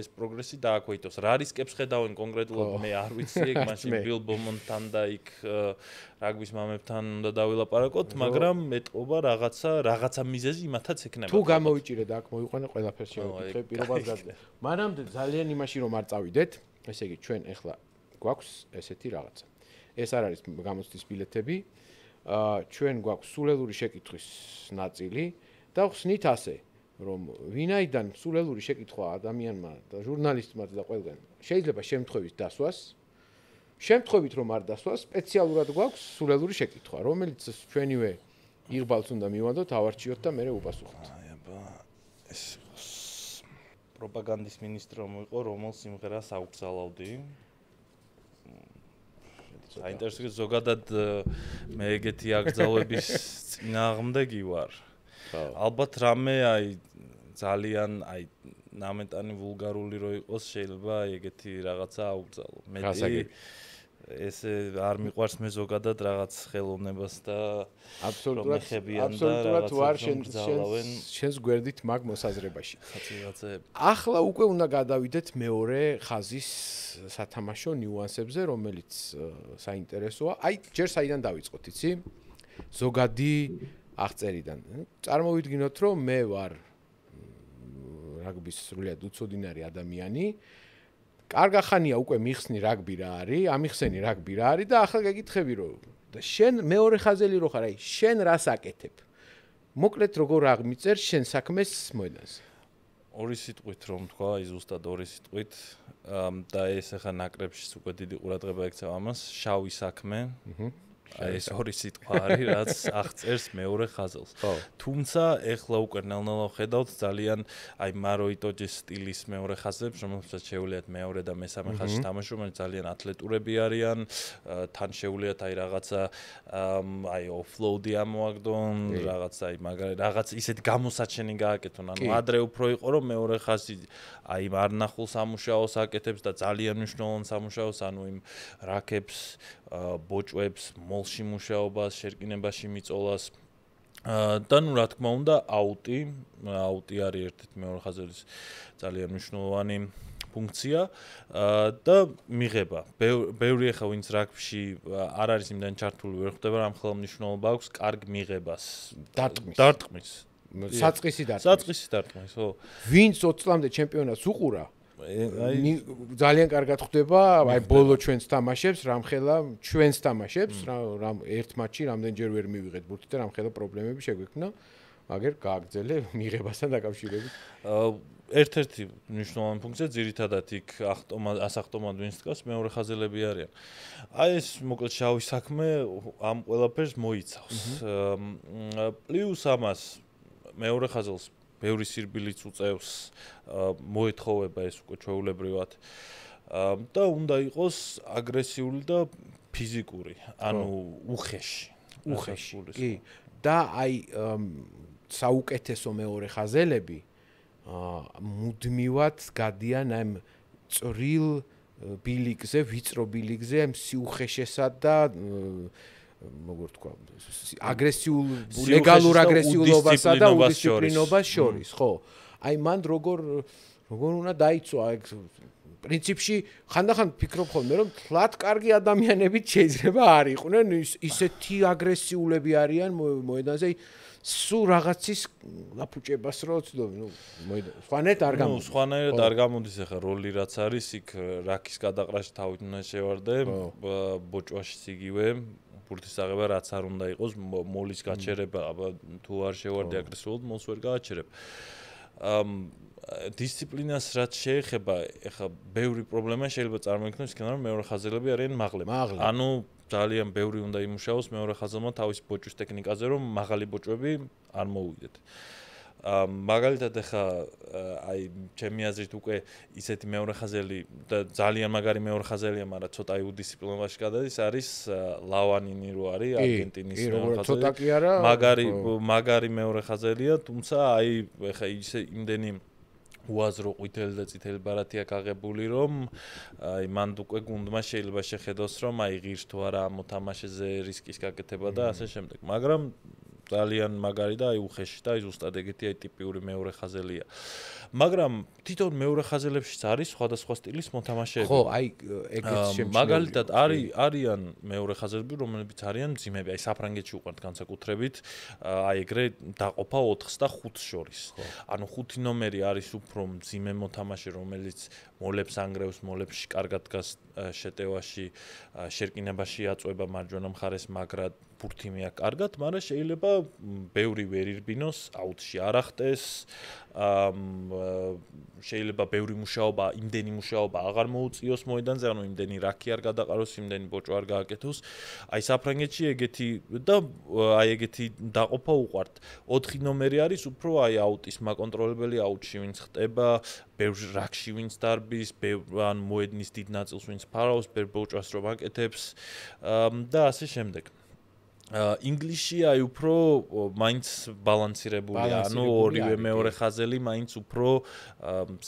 ეს პროგრესი დააქვეითოს. რა რისკებს ხედავენ კონკრეტულად მე არ ვიცი, ეგ მაშინ ბილ ბომონთან და იქ რაგბის მამებთან უნდა დავილაპარაკოთ, მაგრამ ეთყობა რაღაცა, რაღაცა მიზეზი იმათაც ექნება. თუ გამოიჭირეთ აქ მოიყვანე ყველაფერს შევეკითხე პირობას გაზრდე. მანამდე ძალიან იმაში რომ არ წავიდეთ, ესე იგი ჩვენ ახლა გვაქვს ესეთი რაღაცა. ეს არ არის გამოცდის ბილეთები, ჩვენ გვაქვს სულელური შეკითხვის ნაწილი და ხსნით ასე რომ ვინაიდან სულელური შეკითხვა ადამიანმა და ჟურნალისტმა და ყველგან შეიძლება შემთხვევით დასვას შემთხვევით რომ არ დასვას სპეციალურად გვაქვს სულელური შეკითხვა რომელიც ჩვენივე იღბალს უნდა მივანდოთ ავარჩიოთ და მე უპასუხოთ აი აბა ეს პროპაგანდის მინისტრო მოიყო რომელ სიმღერას აუგზავნოდი ზოგადად. აი ინტერესი ზოგადად მე ეგეთი აკრძალების წინააღმდეგი ვარ. ხო. ალბათ რამე აი ძალიან აი ნამეტანი ვულგარული რო იყოს შეიძლება ეგეთი რაღაცა აუკრძალო. მეტი გასაგები. ეს არ მიყვარს მე ზოგადად რაღაც ხელოვნებას და აბსოლუტურად აბსოლუტურად ვარ შენ შენ შენს გვერდით მაგ მოსაზრებაში ხაციღაცეებ ახლა უკვე უნდა გადავიდეთ მეორე ხაზის სათამაშო ნიუანსებზე რომელიც საინტერესოა აი ჯერ საიდან დავიწყოთ იცი ზოგადი აღწერიდან წარმოვიდგინოთ რომ მე ვარ რაგბის სრულიად უცოდინარი ადამიანი კარგახანია უკვე მიხსნი რაგბი რა არის, ამიხსენი რაგბი რა არის და ახლა გეკითხები რომ და შენ მეორე ხაზელი რო ხარ, აი შენ რას აკეთებ? მოკლედ როგორ აღმიწერ შენ საქმეს მოედანს? ორი სიტყვით რომ თქვა, აი ზუსტად ორი სიტყვით და ეს ახლა ნაკრებში უკვე დიდი ყურადღება ექცევა მას, შავი საქმე. აჰა. აი ეს ორი სიტყვა არის რაც აღწერს მეორე ხაზელს. ხო. თუმცა ეხლა უკვე ნელ-ნელა ვხედავთ ძალიან აი მაროიტოჯის სტილის მეორე ხაზებს, რომელსაც შეუძლიათ მეორე და მესამე ხაზში თამაშო, მაგრამ ძალიან ათლეტურები არიან. თან შეუძლიათ აი რაღაცა აი ოფლოუდი ამოაგდონ, რაღაც აი მაგარი რაღაც ისეთ გამოსაჩენი გააკეთონ. ანუ ადრე უფრო იყო რომ მეორე ხაზი აი არნახულს ამუშავოს, აკეთებს და ძალიან მნიშვნელოვან სამუშაოს, ანუ იმ რაკებს ბოჭვებს, მოლში მუშაობას, შერკინებაში მიწოლას და ნუ რა თქმა უნდა, აუტი, აუტი არის ერთ-ერთი მეორე ხაზერის ძალიან მნიშვნელოვანი ფუნქცია და მიღება. ბევრი ახლა ვინც რაგბში არ არის იმდან ჩართული, ვერ ხვდება რა მხოლოდ მნიშვნელობა აქვს კარგ მიღებას. დარტყმის. დარტყმის. საწყისი დარტყმის. საწყისი დარტყმის, ხო. ვინც 20 წლამდე ჩემპიონატს უყურა, აი ძალიან კარგად ხდება, აი ბოლო ჩვენს თამაშებს, რამხელა ჩვენს თამაშებს, რა რამ ერთ მატჩში რამდენჯერ ვერ მივიღეთ ბურთი და რამხელა პრობლემები შეგვექმნა, მაგერ გააგრძელე მიღებასთან დაკავშირებით. ერთ-ერთი მნიშვნელოვანი ფუნქცია ძირითადად იქ ახტომა ასახტომად ვინც დგას მეორე ხაზელები არიან. აი ეს მოკლედ შავი საქმე ამ ყველაფერს მოიცავს. პლუს ამას მეორე ხაზელს ბევრი სირბილიც უწევს მოეთხოვება ეს უკვე ჩვეულებრივად და უნდა იყოს აგრესიული და ფიზიკური ანუ უხეში უხეში კი და აი საუკეთესო მეორე ხაზელები მუდმივად გადიან აი წრილ ბილიგზე ვიწრო ბილიგზე ამ სიუხეშესა და როგორ თქვა აგრესიულ ლეგალურ აგრესიულობასა და უდისციპლინობას შორის ხო აი მან როგორ როგორ უნდა დაიწვა ეგ პრინციპში ხანდახან ფიქრობ ხოლმე რომ თლათ კარგი ადამიანები შეიძლება არ იყვნენ ისეთი აგრესიულები არიან მოედანზე სუ რაღაცის ნაფუჭებას რო ცდილობ ნუ მოედანზე სვანეთ არ გამო სვანეთ არ გამოდის ახლა როლი რაც არის იქ რაკის გადაყრაში თავით უნდა შევარდე ბოჭვაშიც იგივე ბურთის აღება რაც არ უნდა იყოს მოლის გაჩერება თუ არ შევარდე აგრესიულად მოს ვერ გააჩერებ ამ დისციპლინას რაც შეეხება ეხა ბევრი პრობლემა შეიძლება წარმოიქმნას იქნება რომ მეორე ხაზელები არიან მაღლე ანუ ძალიან ბევრი უნდა იმუშაოს მეორე ხაზამა თავის ბოჭვის ტექნიკაზე რომ მაღალი ბოჭები არ მოუვიდეთ აა მაგალითად ახლა აი ჩემი აზრით უკვე ისეთი მეორე ხაზელი და ძალიან მაგარი მეორე ხაზელია, მაგრამ ცოტა იუ დისციპლინაში გადადის, არის ლავანინი რო არის არგენტინის ხაზელი. მაგარი მაგარი მეორე ხაზელია, თუმცა აი ახლა ისე იმდენი უაზრო ყვითელი და წითელი ბარათი აქვს აღებული რომ აი მანდ უკვე გუნდმა შეიძლება შეხედოს რომ აი ღირს თუ არა ამ მოთამაშეზე რისკის გაკეთება და ასე შემდეგ მაგრამ ძალიან მაგარი და აი უხეში და აი ზუსტად ეგეთი აი ტიპიური მეორე ხაზელია. მაგრამ თვითონ მეორე ხაზელებში არის სხვადასხვა სტილის მოთამაშეები. ხო, აი ეგეც შემჩნევა. მაგალითად არის არიან მეორე ხაზელები, რომლებიც არიან ძიმები, აი საფრანგეთში უყვართ განსაკუთრებით, აი ეგრე დაყოფა 4-ს და 5-ს შორის. ანუ 5 ნომერი არის უფრო ძიმე მოთამაშე, რომელიც მოლებს ანგრევს, მოლებსში კარგად გას შეტევაში, შერკინებაში აწובה მარჯვენა მხარეს მაგრად ფურთიმია კარგად, მაგრამ შეიძლება ბევრი ვერ ირბინოს, აუტში არ ახტეს. ამ შეიძლება ბევრი მუშაობა, იმდენი მუშაობა აღარ მოუწიოს მოედანზე, ანუ იმდენი რაკი არ გადაყაროს, იმდენი ბოჭო არ გააკეთოს. აი საფრანგეთში ეგეთი და აი ეგეთი დაყופה უყარდ. 4 ნომერი არის უფრო აი აუტის მაკონტროლებელი, აუტში ვინც ხტება, ბევრ რაკში ვინც დარბის, ბევრ ან მოედნის დიდ ნაწილს ვინც ფარავს, ბევრ ბოჭოს რომ აკეთებს და ასე შემდეგ. ინგლისში აი უფრო მაინც ბალანსირებულია, ანუ ორივე მეორე ხაზელი მაინც უფრო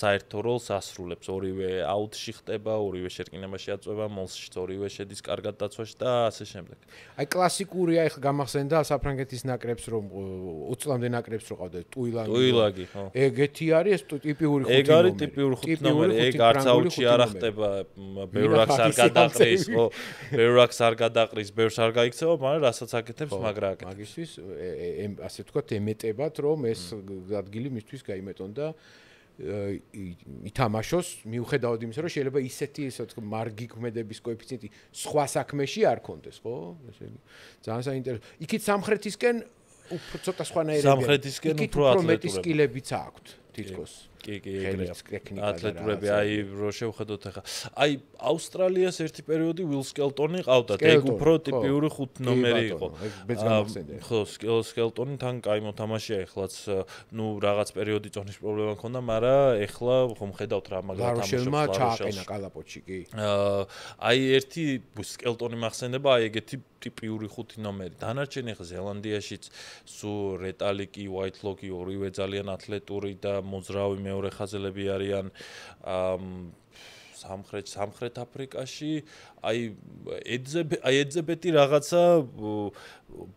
საერთო როლს ასრულებს. ორივე აუტში ხტება, ორივე შერკინებაში აწובה, მოლსში ორივე შედის კარგად დაცვაში და ასე შემდეგ. აი კლასიკურია, ეხლა გამახსენდა საფრანგეთის ნაკრებს რომ 20-მდე ნაკრებს რო ყავდა ტუილანი. ტუილაგი, ხო. ეგეთი არის ეს ტიპიური ხუთი. ეგ არის ტიპიური ხუთი ნომერი, ეგ არც აუტში არ ხტება, ბევრ რაც არ გადაყრის, ხო. ბევრ რაც არ გადაყრის, ბევრს არ გაიქცევა, მაგრამ რასაც აკეთებს მაგრა აკეთებს მაგისთვის ასე ვთქვათ ემეტებათ რომ ეს ადგილი მისთვის გამეტონ და ითამაშოს მიუხედავად იმისა რომ შეიძლება ისეთი ესე ვთქვათ მარგი კმედების კოეფიციენტი სხვა საქმეში არ კონდეს ხო ესე ძალიან საინტერესო იქით სამხრეთისკენ უფრო ცოტა სხვანაირია სამხრეთისკენ უფრო ატლეტურები მეტი სკილებიც აქვს თითქოს კი კი ეგრეა ათლეტურები აი რო შევხედოთ ახლა აი ავსტრალიას ერთი პერიოდი უილ სკელტონი ყავდა და ეგ უფრო ტიპიური ხუთ ნომერი იყო ხო სკელ სკელტონი თან კაი მოთამაშია ახლაც ნუ რაღაც პერიოდი წონის პრობლემა მქონდა მაგრამ ახლა ხომ ხედავთ რა მაგათ თამაშობს ხო შეიძლება ჩააყენა კალაპოჩი კი აი ერთი სკელტონი მახსენდება აი ეგეთი ტიპიური ხუთი ნომერი დანარჩენი ახლა ზელანდიაშიც სუ რეტალიკი ვაითლოკი ორივე ძალიან ათლეტური და მოძრავი მე მეორე ხაზლები არიან სამხრეთ სამხრეთ აფრიკაში აი ეძებ აი ეძებეთი რაღაცა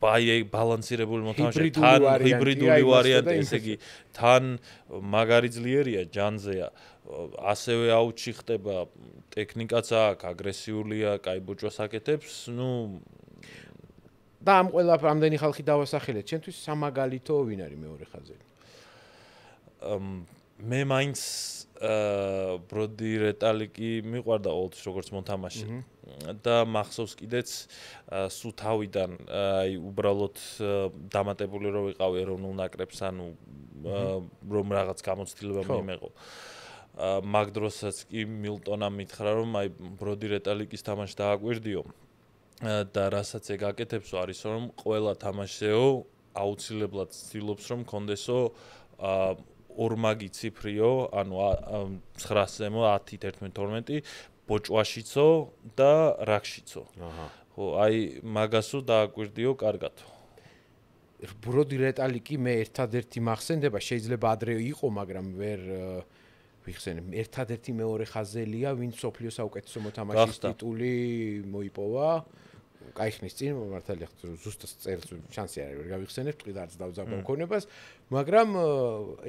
ბაი ბალანსირებული მოთამაშე თან ჰიბრიდული ვარიანტი ესე იგი თან მაგარი ძლიერია ჯანზეა ასევე აუჩი ხდება ტექნიკაც აქვს აგრესიულია კაი ბუჭოს აკეთებს ნუ და ამ ყველა რამდენი ხალხი დავასახელეთ ჩვენთვის სამაგალითო ვინ არის მეორე ხაზელი მე მაინც ა ბროდი რეტალიკი მიყვარდა ოლდს როგორც მონთამაში და მახსოვს კიდეც სუ თავიდან აი უბრალოდ დამატებული რო ვიყავ ეროვნულ ნაკრებს ანუ რომ რაღაც გამოცდილება მიმეღო მაგდროსაც კი მილტონამ მითხრა რომ აი ბროდი რეტალიკის თამაში დააკვირდიო და რასაც ეგ აკეთებსო არის რომ ყველა თამაშეო აუცილებლად ცდილობს რომ კონდესო აა ორმაგი ციფრიო, ანუ 900-ზე მო 10-11-12 ბოჭვაშიცო და რაკშიცო. აჰა. ხო, აი მაგასო დააკვირდიო კარგად. ბროდი რეტალიკი მე ერთადერთი მახსენდება, შეიძლება ადრე იყო, მაგრამ ვერ ვიხსენე. ერთადერთი მეორე ხაზელია, ვინც სოფლიოს აუკეთესო მოთამაშის ტიტული მოიპოვა. кайხნის წინ მართალია ზუსტად წელს შანსი არ არის გავიხსენებ წყიდარც დავძაბა მქონებას მაგრამ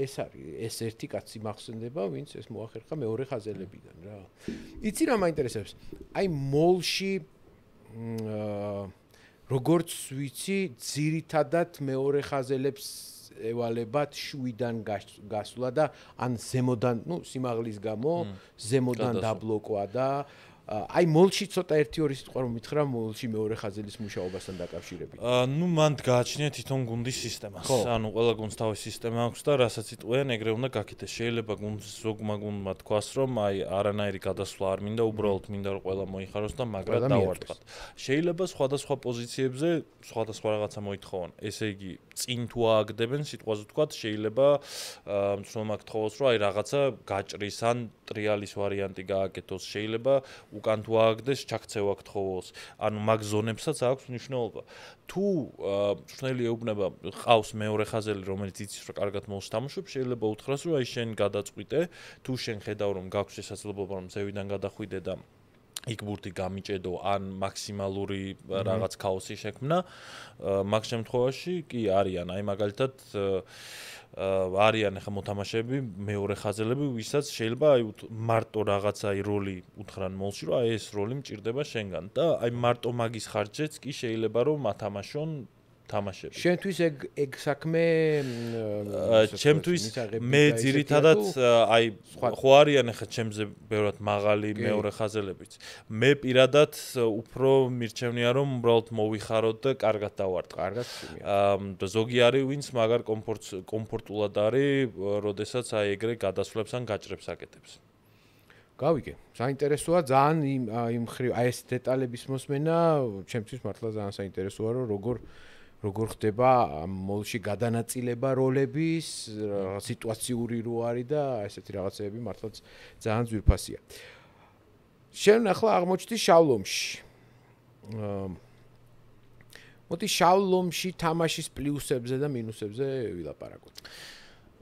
ეს არის ეს ერთი კაცი მახსენდება ვინც ეს მოახერხა მეორე ხაზელებიდან რა იცი რა მაინტერესებს აი მოლში როგორც ვიცი ძირითადად მეორე ხაზელებს ევალებათ 7-დან გასვლა და ან ზემოდან ნუ სიმაღლის გამო ზემოდან დაბლოკვა და აი მოლში ცოტა 1-2 სიტყვა რომ მითხრა მოლში მეორე ხაზელის მუშაობასთან დაკავშირებით. აა ნუ მანდ გააჩნია თვითონ გუნდის სისტემას. ანუ ყველა გუნდს თავის სისტემა აქვს და რასაც იტყვიან, ეგრე უნდა გაკეთდეს. შეიძლება გუნდს ზოგმა გუნდმა თქვას, რომ აი არანაირი გადასვლა არ მინდა, უბრალოდ მინდა რომ ყველა მოიხაროს და მაგრად დავარტყათ. შეიძლება სხვადასხვა პოზიციებზე სხვადასხვა რაღაცა მოითხოვონ. ესე იგი, წინ თუ ააგდებენ სიტყვაზე თქვათ, შეიძლება მცნომაკ თხოვოს, რომ აი რაღაცა გაჭრის ან ტრიალის ვარიანტი გააკეთოს. შეიძლება უკან თუ ააგდეს, ჩაქცევა გთხოვოს. ანუ მაგ ზონებსაც აქვს მნიშვნელობა. თუ მნიშვნელი ეუბნება ყავს მეორე ხაზელი, რომელიც იცის, რომ კარგად მოსთამაშობს, შეიძლება უთხრას, რომ აი შენ გადაწყვიტე, თუ შენ ხედავ, რომ გაქვს შესაძლებლობა, რომ ზევიდან გადახვიდე და იქ ბურთი გამიჭედო ან მაქსიმალური რაღაც ქაოსი შექმნა, მაგ შემთხვევაში კი არიან, აი მაგალითად არიან ახლა მოთამაშეები მეორე ხაზელები, ვისაც შეიძლება აი მარტო რაღაცაი როლი უთხრან მოლში, რომ აი ეს როლი მჭირდება შენგან და აი მარტო მაგის ხარჯზეც კი შეიძლება რომ მათამაშონ თამაშები. შენთვის ეგ ეგ საქმე ჩემთვის მე ძირითადად აი ხო არიან ახლა ჩემზე ბევრად მაღალი მეორე ხაზელებიც. მე პირადად უფრო მირჩევნია რომ უბრალოდ მოвихაროთ და კარგად დავარტყ. კარგად სულია. აა ზოგი არის ვინც მაგარ კომფორტ კომფორტულად არის, როდესაც აი ეგრე გადასვლებს ან გაჭრებს აკეთებს. გავიგე. საინტერესოა ძალიან იმ იმ ხრი აი ეს დეტალების მოსმენა, ჩემთვის მართლა ძალიან საინტერესოა რომ როგორ როგორ ხდება მოლში გადანაწილება როლების, რაღაც სიტუაციური რო არის და ესეთი რაღაცები მართლაც ძალიან ძვირფასია. შენ ახლა აღმოჩნდი შავლომში. მოდი შავლომში თამაშის პლუსებზე და მინუსებზე ვილაპარაკოთ.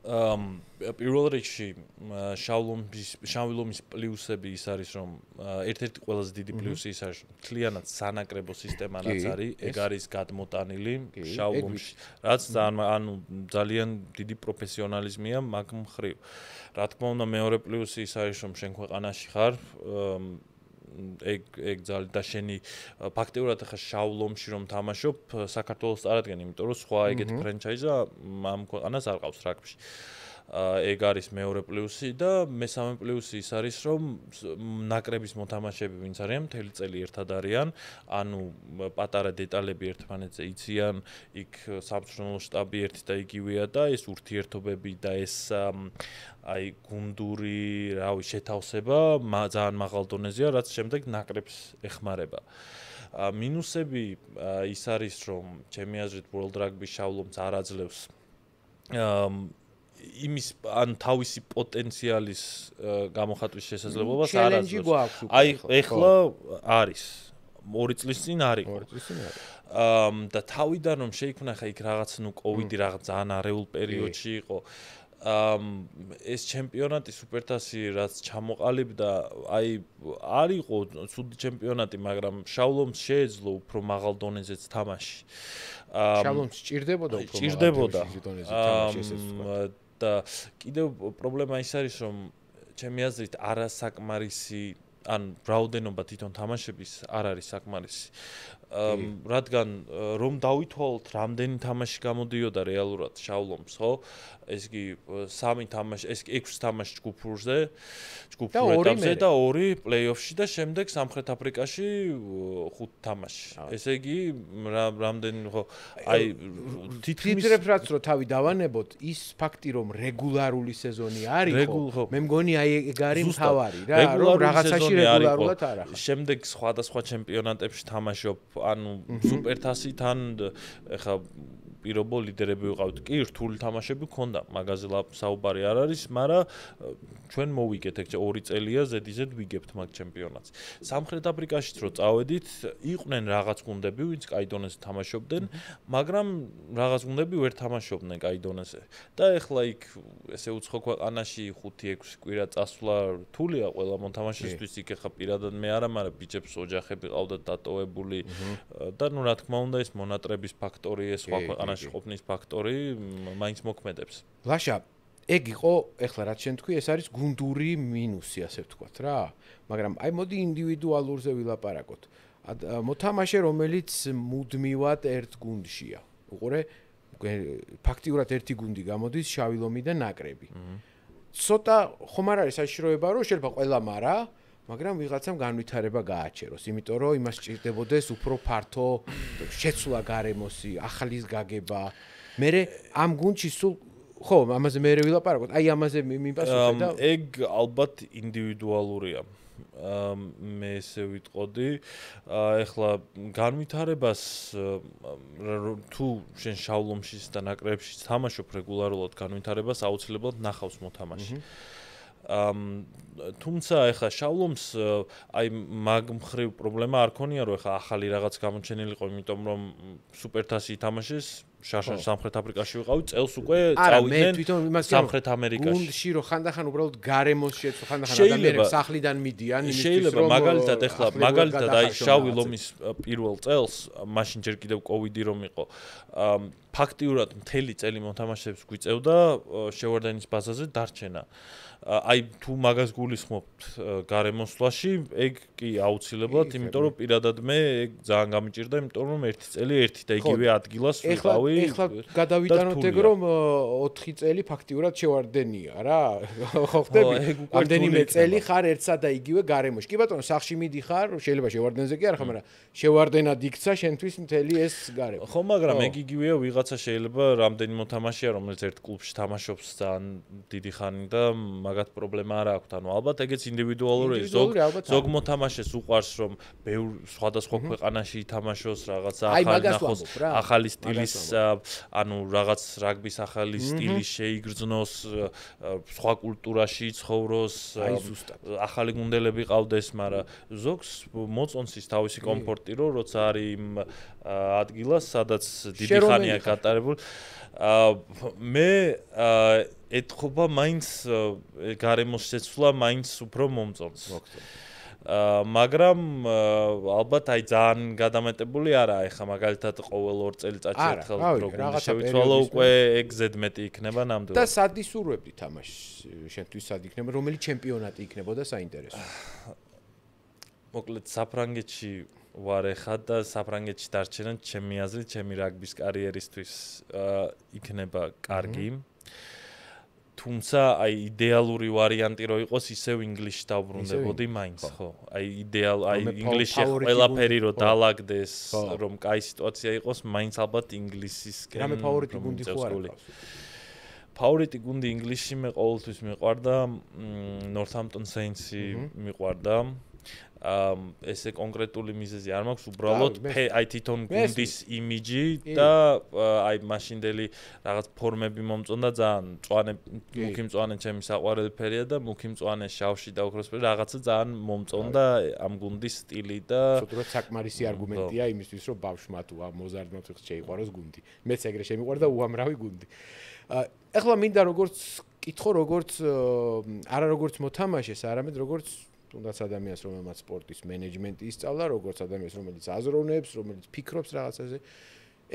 პირველ რიგში შავლომის შავლომის პლუსები ის არის რომ ერთ-ერთი ყველაზე დიდი პლუსი ის არის თლიანად სანაკრებო სისტემა რაც არის ეგ არის გადმოტანილი შავლომში რაც ანუ ძალიან დიდი პროფესიონალიზმია მაგ მხრივ რა თქმა უნდა მეორე პლუსი ის არის რომ შენ ქვეყანაში ხარ ეგ ეგ ძალიან და შენი ფაქტიურად ახლა შავლომში რომ თამაშობ საქართველოს წარადგენი, იმიტომ რომ სხვა ეგეთი ფრენჩაიზა ამ ქვეყანას არ ყავს რაგბში. აა ეგ არის მეორე პლუსი და მესამე პლუსი ის არის რომ ნაკრების მოთამაშეები ვინც არიან მთელი წელი ერთად არიან ანუ პატარა დეტალები ერთმანეთზე იციან იქ საბჭოთა штаბი ერთი და იგივეა და ეს ურთიერთობები და ეს აი გუნდური რა ვიცი შეთავსება ძალიან მაღალ დონეზეა რაც შემდეგ ნაკრებს ეხმარება ა მინუსები ის არის რომ ჩემი აზრით World Rugby-ს შავლობს არ აძლევს აა იმის ან თავისი პოტენციალის გამოხატვის შესაძლებლობას არ აქვს. აი ეხლა არის. 2 წლის წინ არის. 2 წლის წინ არის. ამ და თავიდან რომ შეიქმნა ხა იქ რაღაც ნუ კოვიდი რაღაც ძალიან არეულ პერიოდში იყო. ამ ეს ჩემპიონატი სუპერთასი რაც ჩამოყალიბდა, აი არისო ცუდი ჩემპიონატი, მაგრამ შავლომს შეეძლო უფრო მაღალ დონეზეც თამაში. ამ შავლომს ჭირდებოდა უფრო. ჭირდებოდა. დონეზეც თამაში ესეც თქვა. და კიდევ პრობლემა ის არის რომ ჩემი აზრით არასაკმარისი ან რაოდენობა თვითონ თამაშების არ არის საკმარისი. რადგან რომ დავითვალოთ რამდენი თამაში გამოდიოდა რეალურად შავლომს ხო ეს იგი სამი თამაში ეს ექვს თამაში ჯგუფურზე ჯგუფურეთამდე და ორი პლეიოფში და შემდეგ სამხრეთ აფრიკაში ხუთ თამაში ესე იგი რამდენი ხო აი თითქმის რაც რო თავი დავანებოთ ის ფაქტი რომ რეგულარული სეზონი არისო მე მგონი აი ეგ არის თავარი რა რომ რაღაცაში რეგულარულად არა შემდეგ სხვადასხვა ჩემპიონატებში თამაშობ ანუ სუპერთასი თან ეხა პირობო ლიდერები ვიყავთ. კი, რთული თამაშები ქონდა, მაგაზე საუბარი არ არის, მაგრამ ჩვენ მოვიგეთ, ეგ ორი წელია ზედიზედ ვიგებთ მაგ ჩემპიონატს. სამხრეთ აფრიკაშიც რო წავედით, იყვნენ რაღაც გუნდები, ვინც კაიდონეს თამაშობდნენ, მაგრამ რაღაც გუნდები ვერ თამაშობდნენ კაიდონეზე. და ეხლა იქ ესე უცხო ქვეყანაში 5-6 კვირა წასვლა რთულია ყველა მონთამაშისთვის, იქ ეხა პირადად მე არა, მაგრამ ბიჭებს ოჯახები ყავდა დატოვებული და ნუ რა თქმა უნდა ეს მონატრების ფაქტორია სხვა ქვეყანა ჩემში ყოფნის ფაქტორი მაინც მოქმედებს. ლაშა, ეგ იყო, ეხლა რაც შენ თქვი, ეს არის გუნდური მინუსი, ასე ვთქვათ რა. მაგრამ აი მოდი ინდივიდუალურზე ვილაპარაკოთ. მოთამაშე, რომელიც მუდმივად ერთ გუნდშია. უყურე, ფაქტიურად ერთი გუნდი გამოდის შავი ლომი და ნაკრები. ცოტა ხომ არ არის საშიროება რომ შეიძლება ყველა მარა, მაგრამ ვიღაცამ განვითარება გააჩეროს, იმიტომ რომ იმას ჭირდებოდეს უფრო ფართო შეცვლა გარემოსი, ახალის გაგება. მე ამ გუნჩი სულ ხო, ამაზე მე ვილაპარაკოთ. აი ამაზე მიმიპასუხე და ეგ ალბათ ინდივიდუალურია. მე ესე ვიტყოდი. ეხლა განვითარებას თუ შენ შავლომშიც და ნაკრებშიც თამაშობ რეგულარულად განვითარებას აუცილებლად ნახავს მოთამაშე. ამ თუმცა ახლა შავლომს აი მაგ მხრივ პრობლემა არ ქონია რომ ახლა ახალი რაღაც გამოჩენილიყო იმიტომ რომ სუპერთასი ითამაშეს შარშა სამხრეთ აფრიკაში ვიყავი წელს უკვე წავიდნენ სამხრეთ ამერიკაში გუნდში რომ ხანდახან უბრალოდ გარემოს შეეწყო ხანდახან ადამიანებს სახლიდან მიდიან იმის შეიძლება მაგალითად ახლა მაგალითად აი შავი ლომის პირველ წელს მაშინ ჯერ კიდევ კოვიდი რომ იყო ფაქტიურად მთელი წელი მოთამაშეებს გვიწევდა შევარდენის ბაზაზე დარჩენა აი თუ მაგას გულისხმობთ გარემოსვლაში, ეგ კი აუცილებლად, იმიტომ რომ პირადად მე ეგ ძალიან გამიჭირდა, იმიტომ რომ ერთი წელი ერთი და იგივე ადგილას ვიყავი. ეხლა ეხლა გადავიტანოთ ეგ რომ 4 წელი ფაქტიურად შევარდენია რა. ხო ხდები? ამდენიმე წელი ხარ ერთსა და იგივე გარემოში. კი ბატონო, სახში მიდიხარ, შეიძლება შევარდენზე კი არ ხარ, მაგრამ შევარდენად იქცა შენთვის მთელი ეს გარემო. ხო, მაგრამ ეგ იგივეა, ვიღაცა შეიძლება რამდენიმე მოთამაშია, რომელიც ერთ კლუბში თამაშობს ძალიან დიდი ხანი და მაგ მაგათ პრობლემა არ აქვთ ანუ ალბათ ეგეც ინდივიდუალურია ზოგ ზოგ მოთამაშეს უყვარს რომ ბევრ სხვადასხვა ქვეყანაში ითამაშოს რაღაც ახალ ნახოს ახალი სტილის ანუ რაღაც რაგბის ახალი სტილი შეიგრძნოს სხვა კულტურაში ცხოვროს ახალი გუნდელები ყავდეს მაგრამ ზოგს მოწონს ის თავისი კომფორტი რომ როცა არის ადგილას სადაც დიდი ხანია გატარებული აა მე აა ეთქობა მაინც გარემოს შეცვლა მაინც უფრო მომწონს. აა მაგრამ ალბათ აი ძალიან გადამეტებული არაა ეხა მაგალითად ყოველ ორ წელიწადში ერთხელ პროგრამა შევიცვალო უკვე ეგზედ მეტი იქნება ნამდვილად და სადისურვებდი თამაში შენთვის სად იქნება რომელი ჩემპიონატი იქნებოდა საინტერესო მოკლედ საფრანგეთში варехат და საფრანგეთში დარჩენენ ჩემი აზრით ჩემი რაგბის კარიერისთვის იქნება კარგი თუმცა აი იდეალური ვარიანტი რო იყოს ისევ ინგლისში დაუბრუნდებოდი მაინც ხო აი იდეალ აი ინგლისში ყველაფერი რო დაალაგდეს რომ кай სიტუაცია იყოს მაინც ალბათ ინგლისისკენ რა მე ფავორიტი გუნდი ხო არა ფავორიტი გუნდი ინგლისში მე ყოველთვის მიყვარდა ნორთამპტონ სეინსი მიყვარდა ამ ესე კონკრეტული მიზეზი არ მაქვს უბრალოდ აი თვითონ გუნდის იმიჯი და აი მაშინდელი რაღაც ფორმები მომწონდა ძალიან მწوانه მუქი მწوانه ჩემი საყვარელი ფერია და მუქი მწوانه შავში და ოქროსფერი რაღაცა ძალიან მომწონდა ამ გუნდის სტილი და სწორედ საკმარისი არგუმენტია იმისთვის რომ ბავშვმა თუ მოზარდმა თუ შეიყვაროს გუნდი მეც ეგრე შემიყვარდა უამრავი გუნდი ეხლა მინდა როგორც კითხო როგორც არა როგორც მოთამაშეს არამედ როგორც თუნდაც ადამიანს რომელმაც სპორტის მენეჯმენტი ისწავლა, როგორც ადამიანს რომელიც აზროვნებს, რომელიც ფიქრობს რაღაცაზე,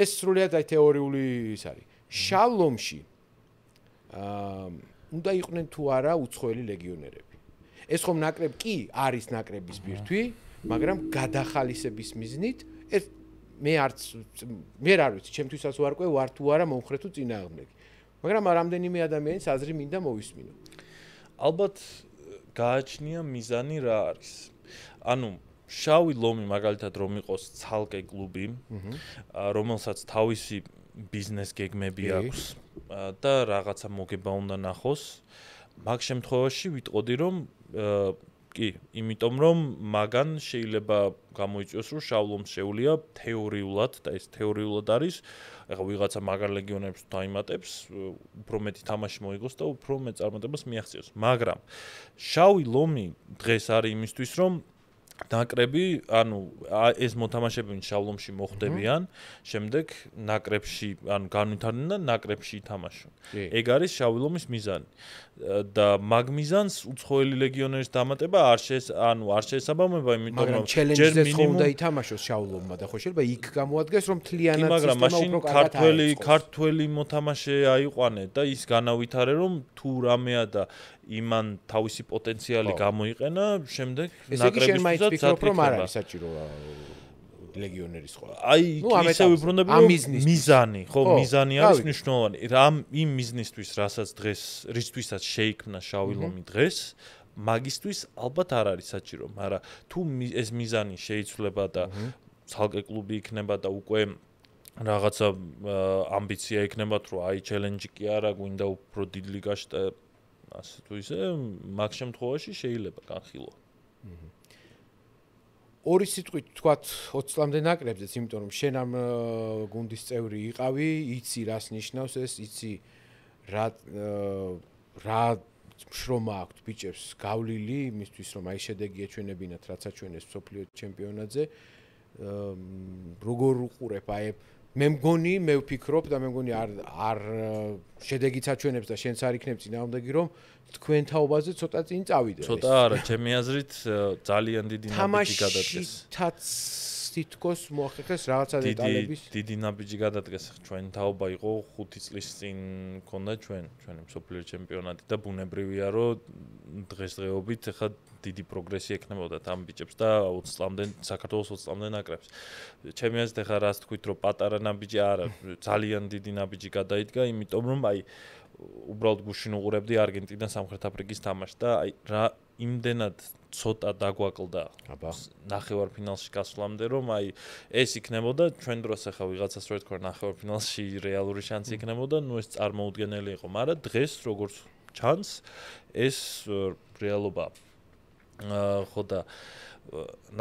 ეს სრულიად აი თეორიული ის არის. შალომში აა უნდა იყვნენ თუ არა უცხოელი ლეგიონერები. ეს ხომ ნაკრებ კი არის ნაკრების ბირთვი, მაგრამ გადახალისების მიზნით ეს მე არც მე არ ვიცი, ჩემთვისაც ვარკვე ვარ თუ არა მომხრე თუ წინააღმდეგი. მაგრამ რამდენიმე ადამიანის აზრი მინდა მოვისმინო. ალბათ გააჩნია მიზანი რა არის. ანუ შავი ლომი მაგალითად რომ იყოს ცალკე კლუბი, რომელსაც თავისი ბიზნეს გეგმები აქვს და რაღაცა მოგება უნდა ნახოს, მაგ შემთხვევაში ვიტყოდი რომ კი, იმიტომ რომ მაგან შეიძლება გამოიწვიოს რომ შავ ლომს შეუ ល ია თეორიულად და ეს თეორიულად არის ეხა ვიღაცა მაგარ ლეგიონებს დაიმატებს, უფრო მეტი თამაში მოიგოს და უფრო მეტ წარმატებას მიაღწიოს. მაგრამ შავი ლომი დღეს არის იმისთვის, რომ ნაკრები, ანუ ეს მოთამაშეები შავლომში მოხვდებიან, შემდეგ ნაკრებში, ანუ განვითარდნენ და ნაკრებში ითამაშონ. ეგ არის შავლომის მიზანი. და მაგმიზანს უცხოელი ლეგიონერის დამატება არ შეს ანუ არ შეესაბამება იმიტომ რომ მაგრამ ჩელენჯზე ხომ უნდა ითამაშოს შაულობა და ხო შეიძლება იქ გამოადგეს რომ თლიანად სისტემა უფრო კარგად არის მაგრამ ქართველი ქართველი მოთამაშე აიყვანე და ის განავითარე რომ თუ რამეა და იმან თავისი პოტენციალი გამოიყენა შემდეგ ნაკრებისთვის ეს იგი შენ მაინც ვფიქრობ რომ არის საჭირო ლეგიონერის ყოლა. აი ისე ვიბრუნდები რომ მიზანი, ხო, მიზანი არის მნიშვნელოვანი. რამ იმ ბიზნესთვის, რასაც დღეს რისთვისაც შეიქმნა შავი ლომი დღეს, მაგისთვის ალბათ არ არის საჭირო, მაგრამ თუ ეს მიზანი შეიცვლება და ცალკე კლუბი იქნება და უკვე რაღაცა ამბიცია იქნება თუ აი ჩელენჯი კი არა, გვინდა უფრო დიდ ლიგაში და ასე თუ ისე, მაგ შემთხვევაში შეიძლება განხილო. აჰა. ორი სიტყვით თქვათ 20 წლამდე ნაკლებზეც, იმიტომ რომ შენ ამ გუნდის წევრი იყავი, იცი რას ნიშნავს ეს, იცი რა რა შრომა აქვს ბიჭებს გავლილი იმისთვის, რომ აი შედეგი ეჩვენებინათ, რაც აჩვენეს სოფლიო ჩემპიონატზე. როგორ უყურებ აი მე მგონი, მე ვფიქრობ და მე მგონი არ არ შედეგიც აჩვენებს და შენც არ იქნებ წინააღმდეგი რომ თქვენ თაობაზე ცოტა წინ წავიდეთ. ცოტა არა, ჩემი აზრით ძალიან დიდი ნაბიჯი გადადგეს. თამაში თაც თითქოს მოახერხეს რაღაცა დეტალების დიდი დიდი ნაბიჯი გადადგეს ჩვენ თაობა იყო 5 წლის წინ მქონდა ჩვენ ჩვენი მსოფლიო ჩემპიონატი და ბუნებრივია რომ დღესდღეობით ხა დიდი პროგრესი ექნებოდა ამ ბიჭებს და 20 წლამდე საქართველოს 20 წლამდე ნაკრებს. ჩემი აზრით ხა რას თქვით რომ პატარა ნაბიჯი არა ძალიან დიდი ნაბიჯი გადაიდგა იმიტომ რომ აი უბრალოდ გუშინ უყურებდი არგენტინა სამხრეთ აფრიკის თამაშს და აი რა იმდენად ცოტა დაგვაკლდა აბა ნახევარფინალში გასვლამდე რომ აი ეს იქნებოდა ჩვენ დროს ახლა ვიღაცას რო თქვა ნახევარფინალში რეალური შანსი იქნებოდა ნუ ეს წარმოუდგენელი იყო მაგრამ დღეს როგორც ჩანს ეს რეალობა ხოდა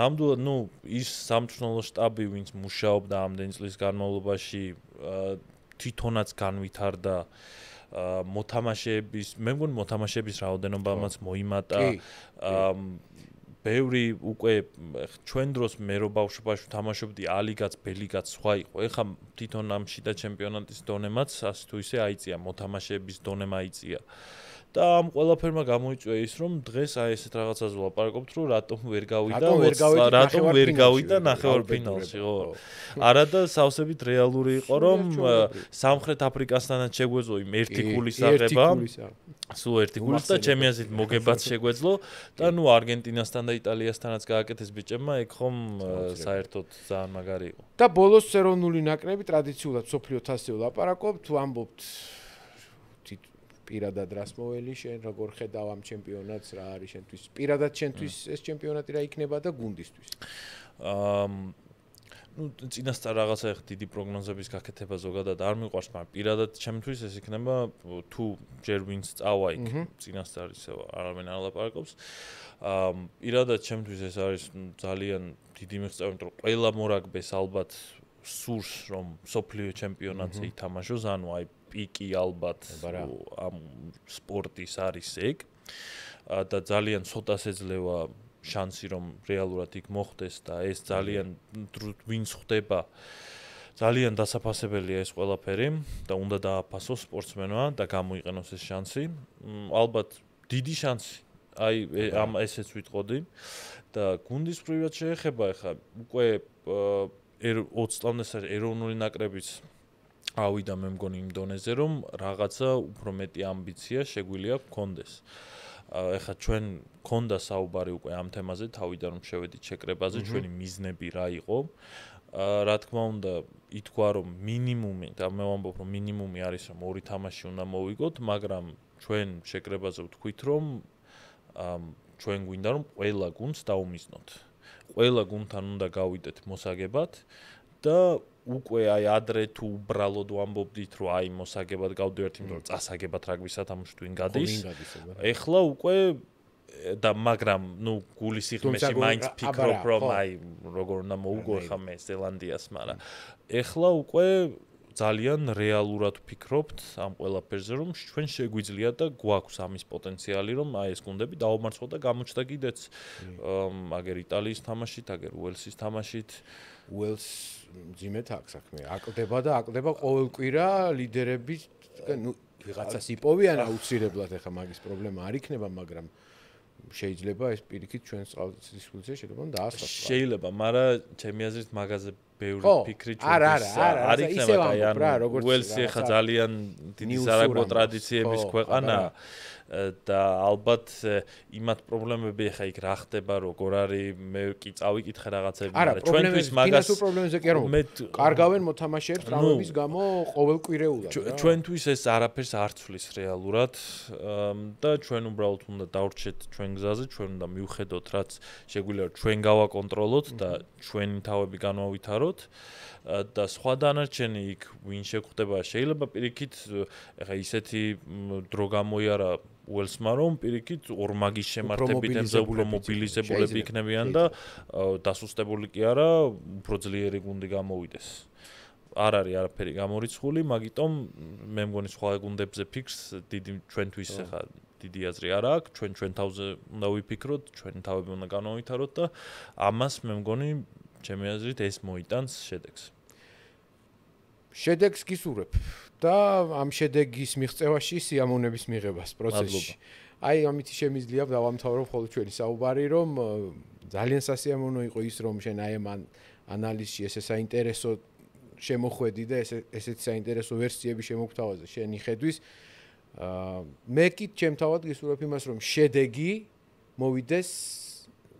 ნამდვილად ნუ ის სამწვნელო штаბი ვინც მუშაობდა ამდენ წლის განმავლობაში თვითონაც განვითარდა აა მოთამაშეების, მე მგონი მოთამაშეების რაოდენობაც მოიმატა. ბევრი უკვე ჩვენ დროს მე რო ბავშვობაში ვთამაშობდი ალიგაც, ბელიგაც სხვა იყო. ეხლა თვითონ ამში და ჩემპიონატის დონემაც ასე თუ ისე აიწია, მოთამაშეების დონემ აიწია. აა და ამ ყველაფერმა გამოიწვია ის, რომ დღეს აი ესეთ რაღაცას ვლაპარაკობთ, რომ რატომ ვერ გავიდა, რატომ ვერ გავიდა ნახევარფინალში, ხო? არადა სავსებით რეალური იყო, რომ სამხრეთ აფრიკასთანაც შეგვეძლო იმ ერთი გულის აღება. სულ ერთი გულით და ჩემი აზრით მოგებაც შეგვეძლო და ნუ არგენტინასთან და იტალიასთანაც გააკეთეს ბიჭებმა, ეგ ხომ საერთოდ ძალიან მაგარი იყო. და ბოლოს ეროვნული ნაკრები ტრადიციულად სოფლიო თასზე ვლაპარაკობთ, ვამბობთ პირადად რას მოველი შენ როგორ ხედავ ამ ჩემპიონატს რა არის შენთვის პირადად შენთვის ეს ჩემპიონატი რა იქნება და გუნდისთვის ამ ну წინასწარ რაღაცა ერთ დიდი პროგნოზების გაკეთება ზოგადად არ მიყვარს მაგრამ პირადად ჩემთვის ეს იქნება თუ ჯერ ვინც წავა იქ წინასწარ ისე არავინ არ ლაპარაკობს აა პირადად ჩემთვის ეს არის ძალიან დიდი მიღწევა იმიტომ რომ ყველა მორაგბეს ალბათ სურს რომ სოფლიო ჩემპიონატზე ითამაშოს ანუ აი პიკი ალბათ ამ სპორტის არის ეგ და ძალიან ცოტას ეძლევა შანსი რომ რეალურად იქ მოხდეს და ეს mm-hmm. ძალიან ვინც ხდება ძალიან დასაფასებელია ეს ყველაფერი და უნდა დააფასოს სპორტსმენმა და გამოიყენოს ეს შანსი ალბათ დიდი შანსი აი ამ ესეც ვიტყოდი და გუნდის პრივატ შეეხება ახლა უკვე 20 წლამდე საერთოდ ეროვნული ნაკრების ავიდა მე მგონი იმ დონეზე რომ რაღაცა უფრო მეტი ამბიცია შეგვიძლია გქონდეს. ეხლა ჩვენ გქონდა საუბარი უკვე ამ თემაზე, თავიდან რომ შევედით შეკრებაზე, ჩვენი მიზნები რა იყო. ა რა თქმა უნდა, ითქვა რომ მინიმუმი და მე ვამბობ რომ მინიმუმი არის რომ ორი თამაში უნდა მოვიგოთ, მაგრამ ჩვენ შეკრებაზე ვთქვით რომ ჩვენ გვინდა რომ ყველა გუნდს დაუმიზნოთ. ყველა გუნთან უნდა გავიდეთ მოსაგებად და უკვე აი ადრე თუ უბრალოდ ვამბობდით რომ აი მოსაგებად გავდივართ იმ დროს წასაგებად რაგბისა თამაშ თუ ინგადის ეხლა უკვე და მაგრამ ნუ გულის სიღრმეში მაინც ფიქრობ რომ აი როგორ უნდა მოუგო ხოლმე ზელანდიას მაგრამ ეხლა უკვე ძალიან რეალურად ვფიქრობთ ამ ყველაფერზე რომ ჩვენ შეგვიძლია და გვაქვს ამის პოტენციალი რომ აი ეს გუნდები დაუმარცხო და გამოჩნდა კიდეც აგერ იტალიის თამაშით, აგერ უელსის თამაშით. უელს ძიმეთ აქ საქმე. აკლდება და აკლდება ყოველ კვირა ლიდერები ნუ ვიღაცას იპოვიან აუცილებლად ახლა მაგის პრობლემა არ იქნება, მაგრამ შეიძლება ეს პირიქით ჩვენს წყალს დისკუსია შეგვიძლია დაასხოს. შეიძლება, მაგრამ ჩემი აზრით მაგაზე ბევრი ფიქრი ჩვენს არის ხება აი ან უელსი ხა ძალიან დიდი საერთო ტრადიციების ქვეყანა და ალბათ იმათ პრობლემები ხა იქ რა ხდება როგორ არის მე კი წავიკითხე რაღაცები მაგრამ ჩვენთვის მაგას ფინანსურ პრობლემებზე კი არა კარგავენ მოთამაშეებს პრობლემების გამო ყოველ კვირეულად ჩვენთვის ეს არაფერს არ ცulis რეალურად და ჩვენ უბრალოდ უნდა დავრჩეთ ჩვენ გზაზე ჩვენ უნდა მივხედოთ რაც შეგვიძლია ჩვენ გავაკონტროლოთ და ჩვენი თავები განვავითარო ვიდეოთ და სხვა დანარჩენი იქ ვინ შეგხვდება შეიძლება პირიქით ეხა ისეთი დრო გამოიარა უელსმა რომ პირიქით ორმაგის შემართებიდან ზე უფრო მობილიზებულები იქნებიან და დასუსტებული კი არა უფრო ძლიერი გუნდი გამოვიდეს არ არის არაფერი გამორიცხული, მაგიტომ მე მგონი სხვა გუნდებზე ფიქს დიდი ჩვენთვის ახლა დიდი აზრი არ აქვს, ჩვენ ჩვენ თავზე უნდა ვიფიქროთ, ჩვენ თავები უნდა განვითაროთ და ამას მე მგონი ჩემი აზრით ეს მოიტანს შედეგს. შედეგს გისურვებ და ამ შედეგის მიღწევაში სიამონების მიღებას პროცესში. აი ამით შემიძლია დავამთავრო ხოლმე ჩვენი საუბარი რომ ძალიან სასიამოვნო იყო ის რომ შენ აი ამ ანალიზში ესე საინტერესო შემოხვედი და ესე ესეთი საინტერესო ვერსიები შემოგვთავაზე შენი ხედვის აა მე კი ჩემთავად გისურვებ იმას რომ შედეგი მოვიდეს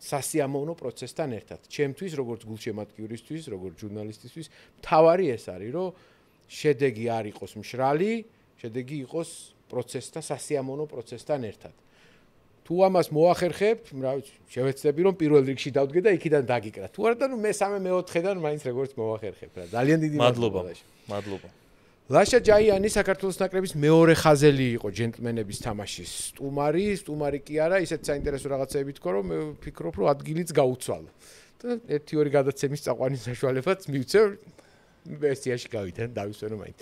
სასიამოვნო პროცესთან ერთად. ჩემთვის, როგორც გულშემატკივრისთვის, როგორც ჟურნალისტისთვის, მთავარი ეს არის, რომ შედეგი არ იყოს მშრალი, შედეგი იყოს პროცესთან სასიამოვნო პროცესთან ერთად. თუ ამას მოახერხებ, რა ვიცი, შევეცდები რომ პირველ რიგში დავდგე და იქიდან დაგიკრა. თუ არა, ანუ მე სამე მეოთხედან მაინც როგორც მოახერხებ რა. ძალიან დიდი მადლობა. მადლობა. ლაშა ჯაიანი საქართველოს ნაკრების მეორე ხაზელი იყო ჯენტლმენების თამაშის სტუმარი, სტუმარი კი არა, ისეთ საინტერესო რაღაცები თქო, რომ ფიქრობ, რომ ადგილიც გაუცვალო. და ერთი-ორი გადაცემის წაყვანი საშუალებაც მივცე ვესტიაში გავიდან დავისვენო მაინც.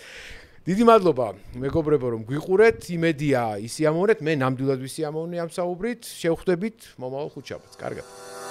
დიდი მადლობა, მეგობრებო, რომ გვიყურეთ, იმედია ისიამოვნეთ, მე ნამდვილად ვისიამოვნე ამ საუბრით, შევხვდებით მომავალ ხუთშაბათს. კარგად.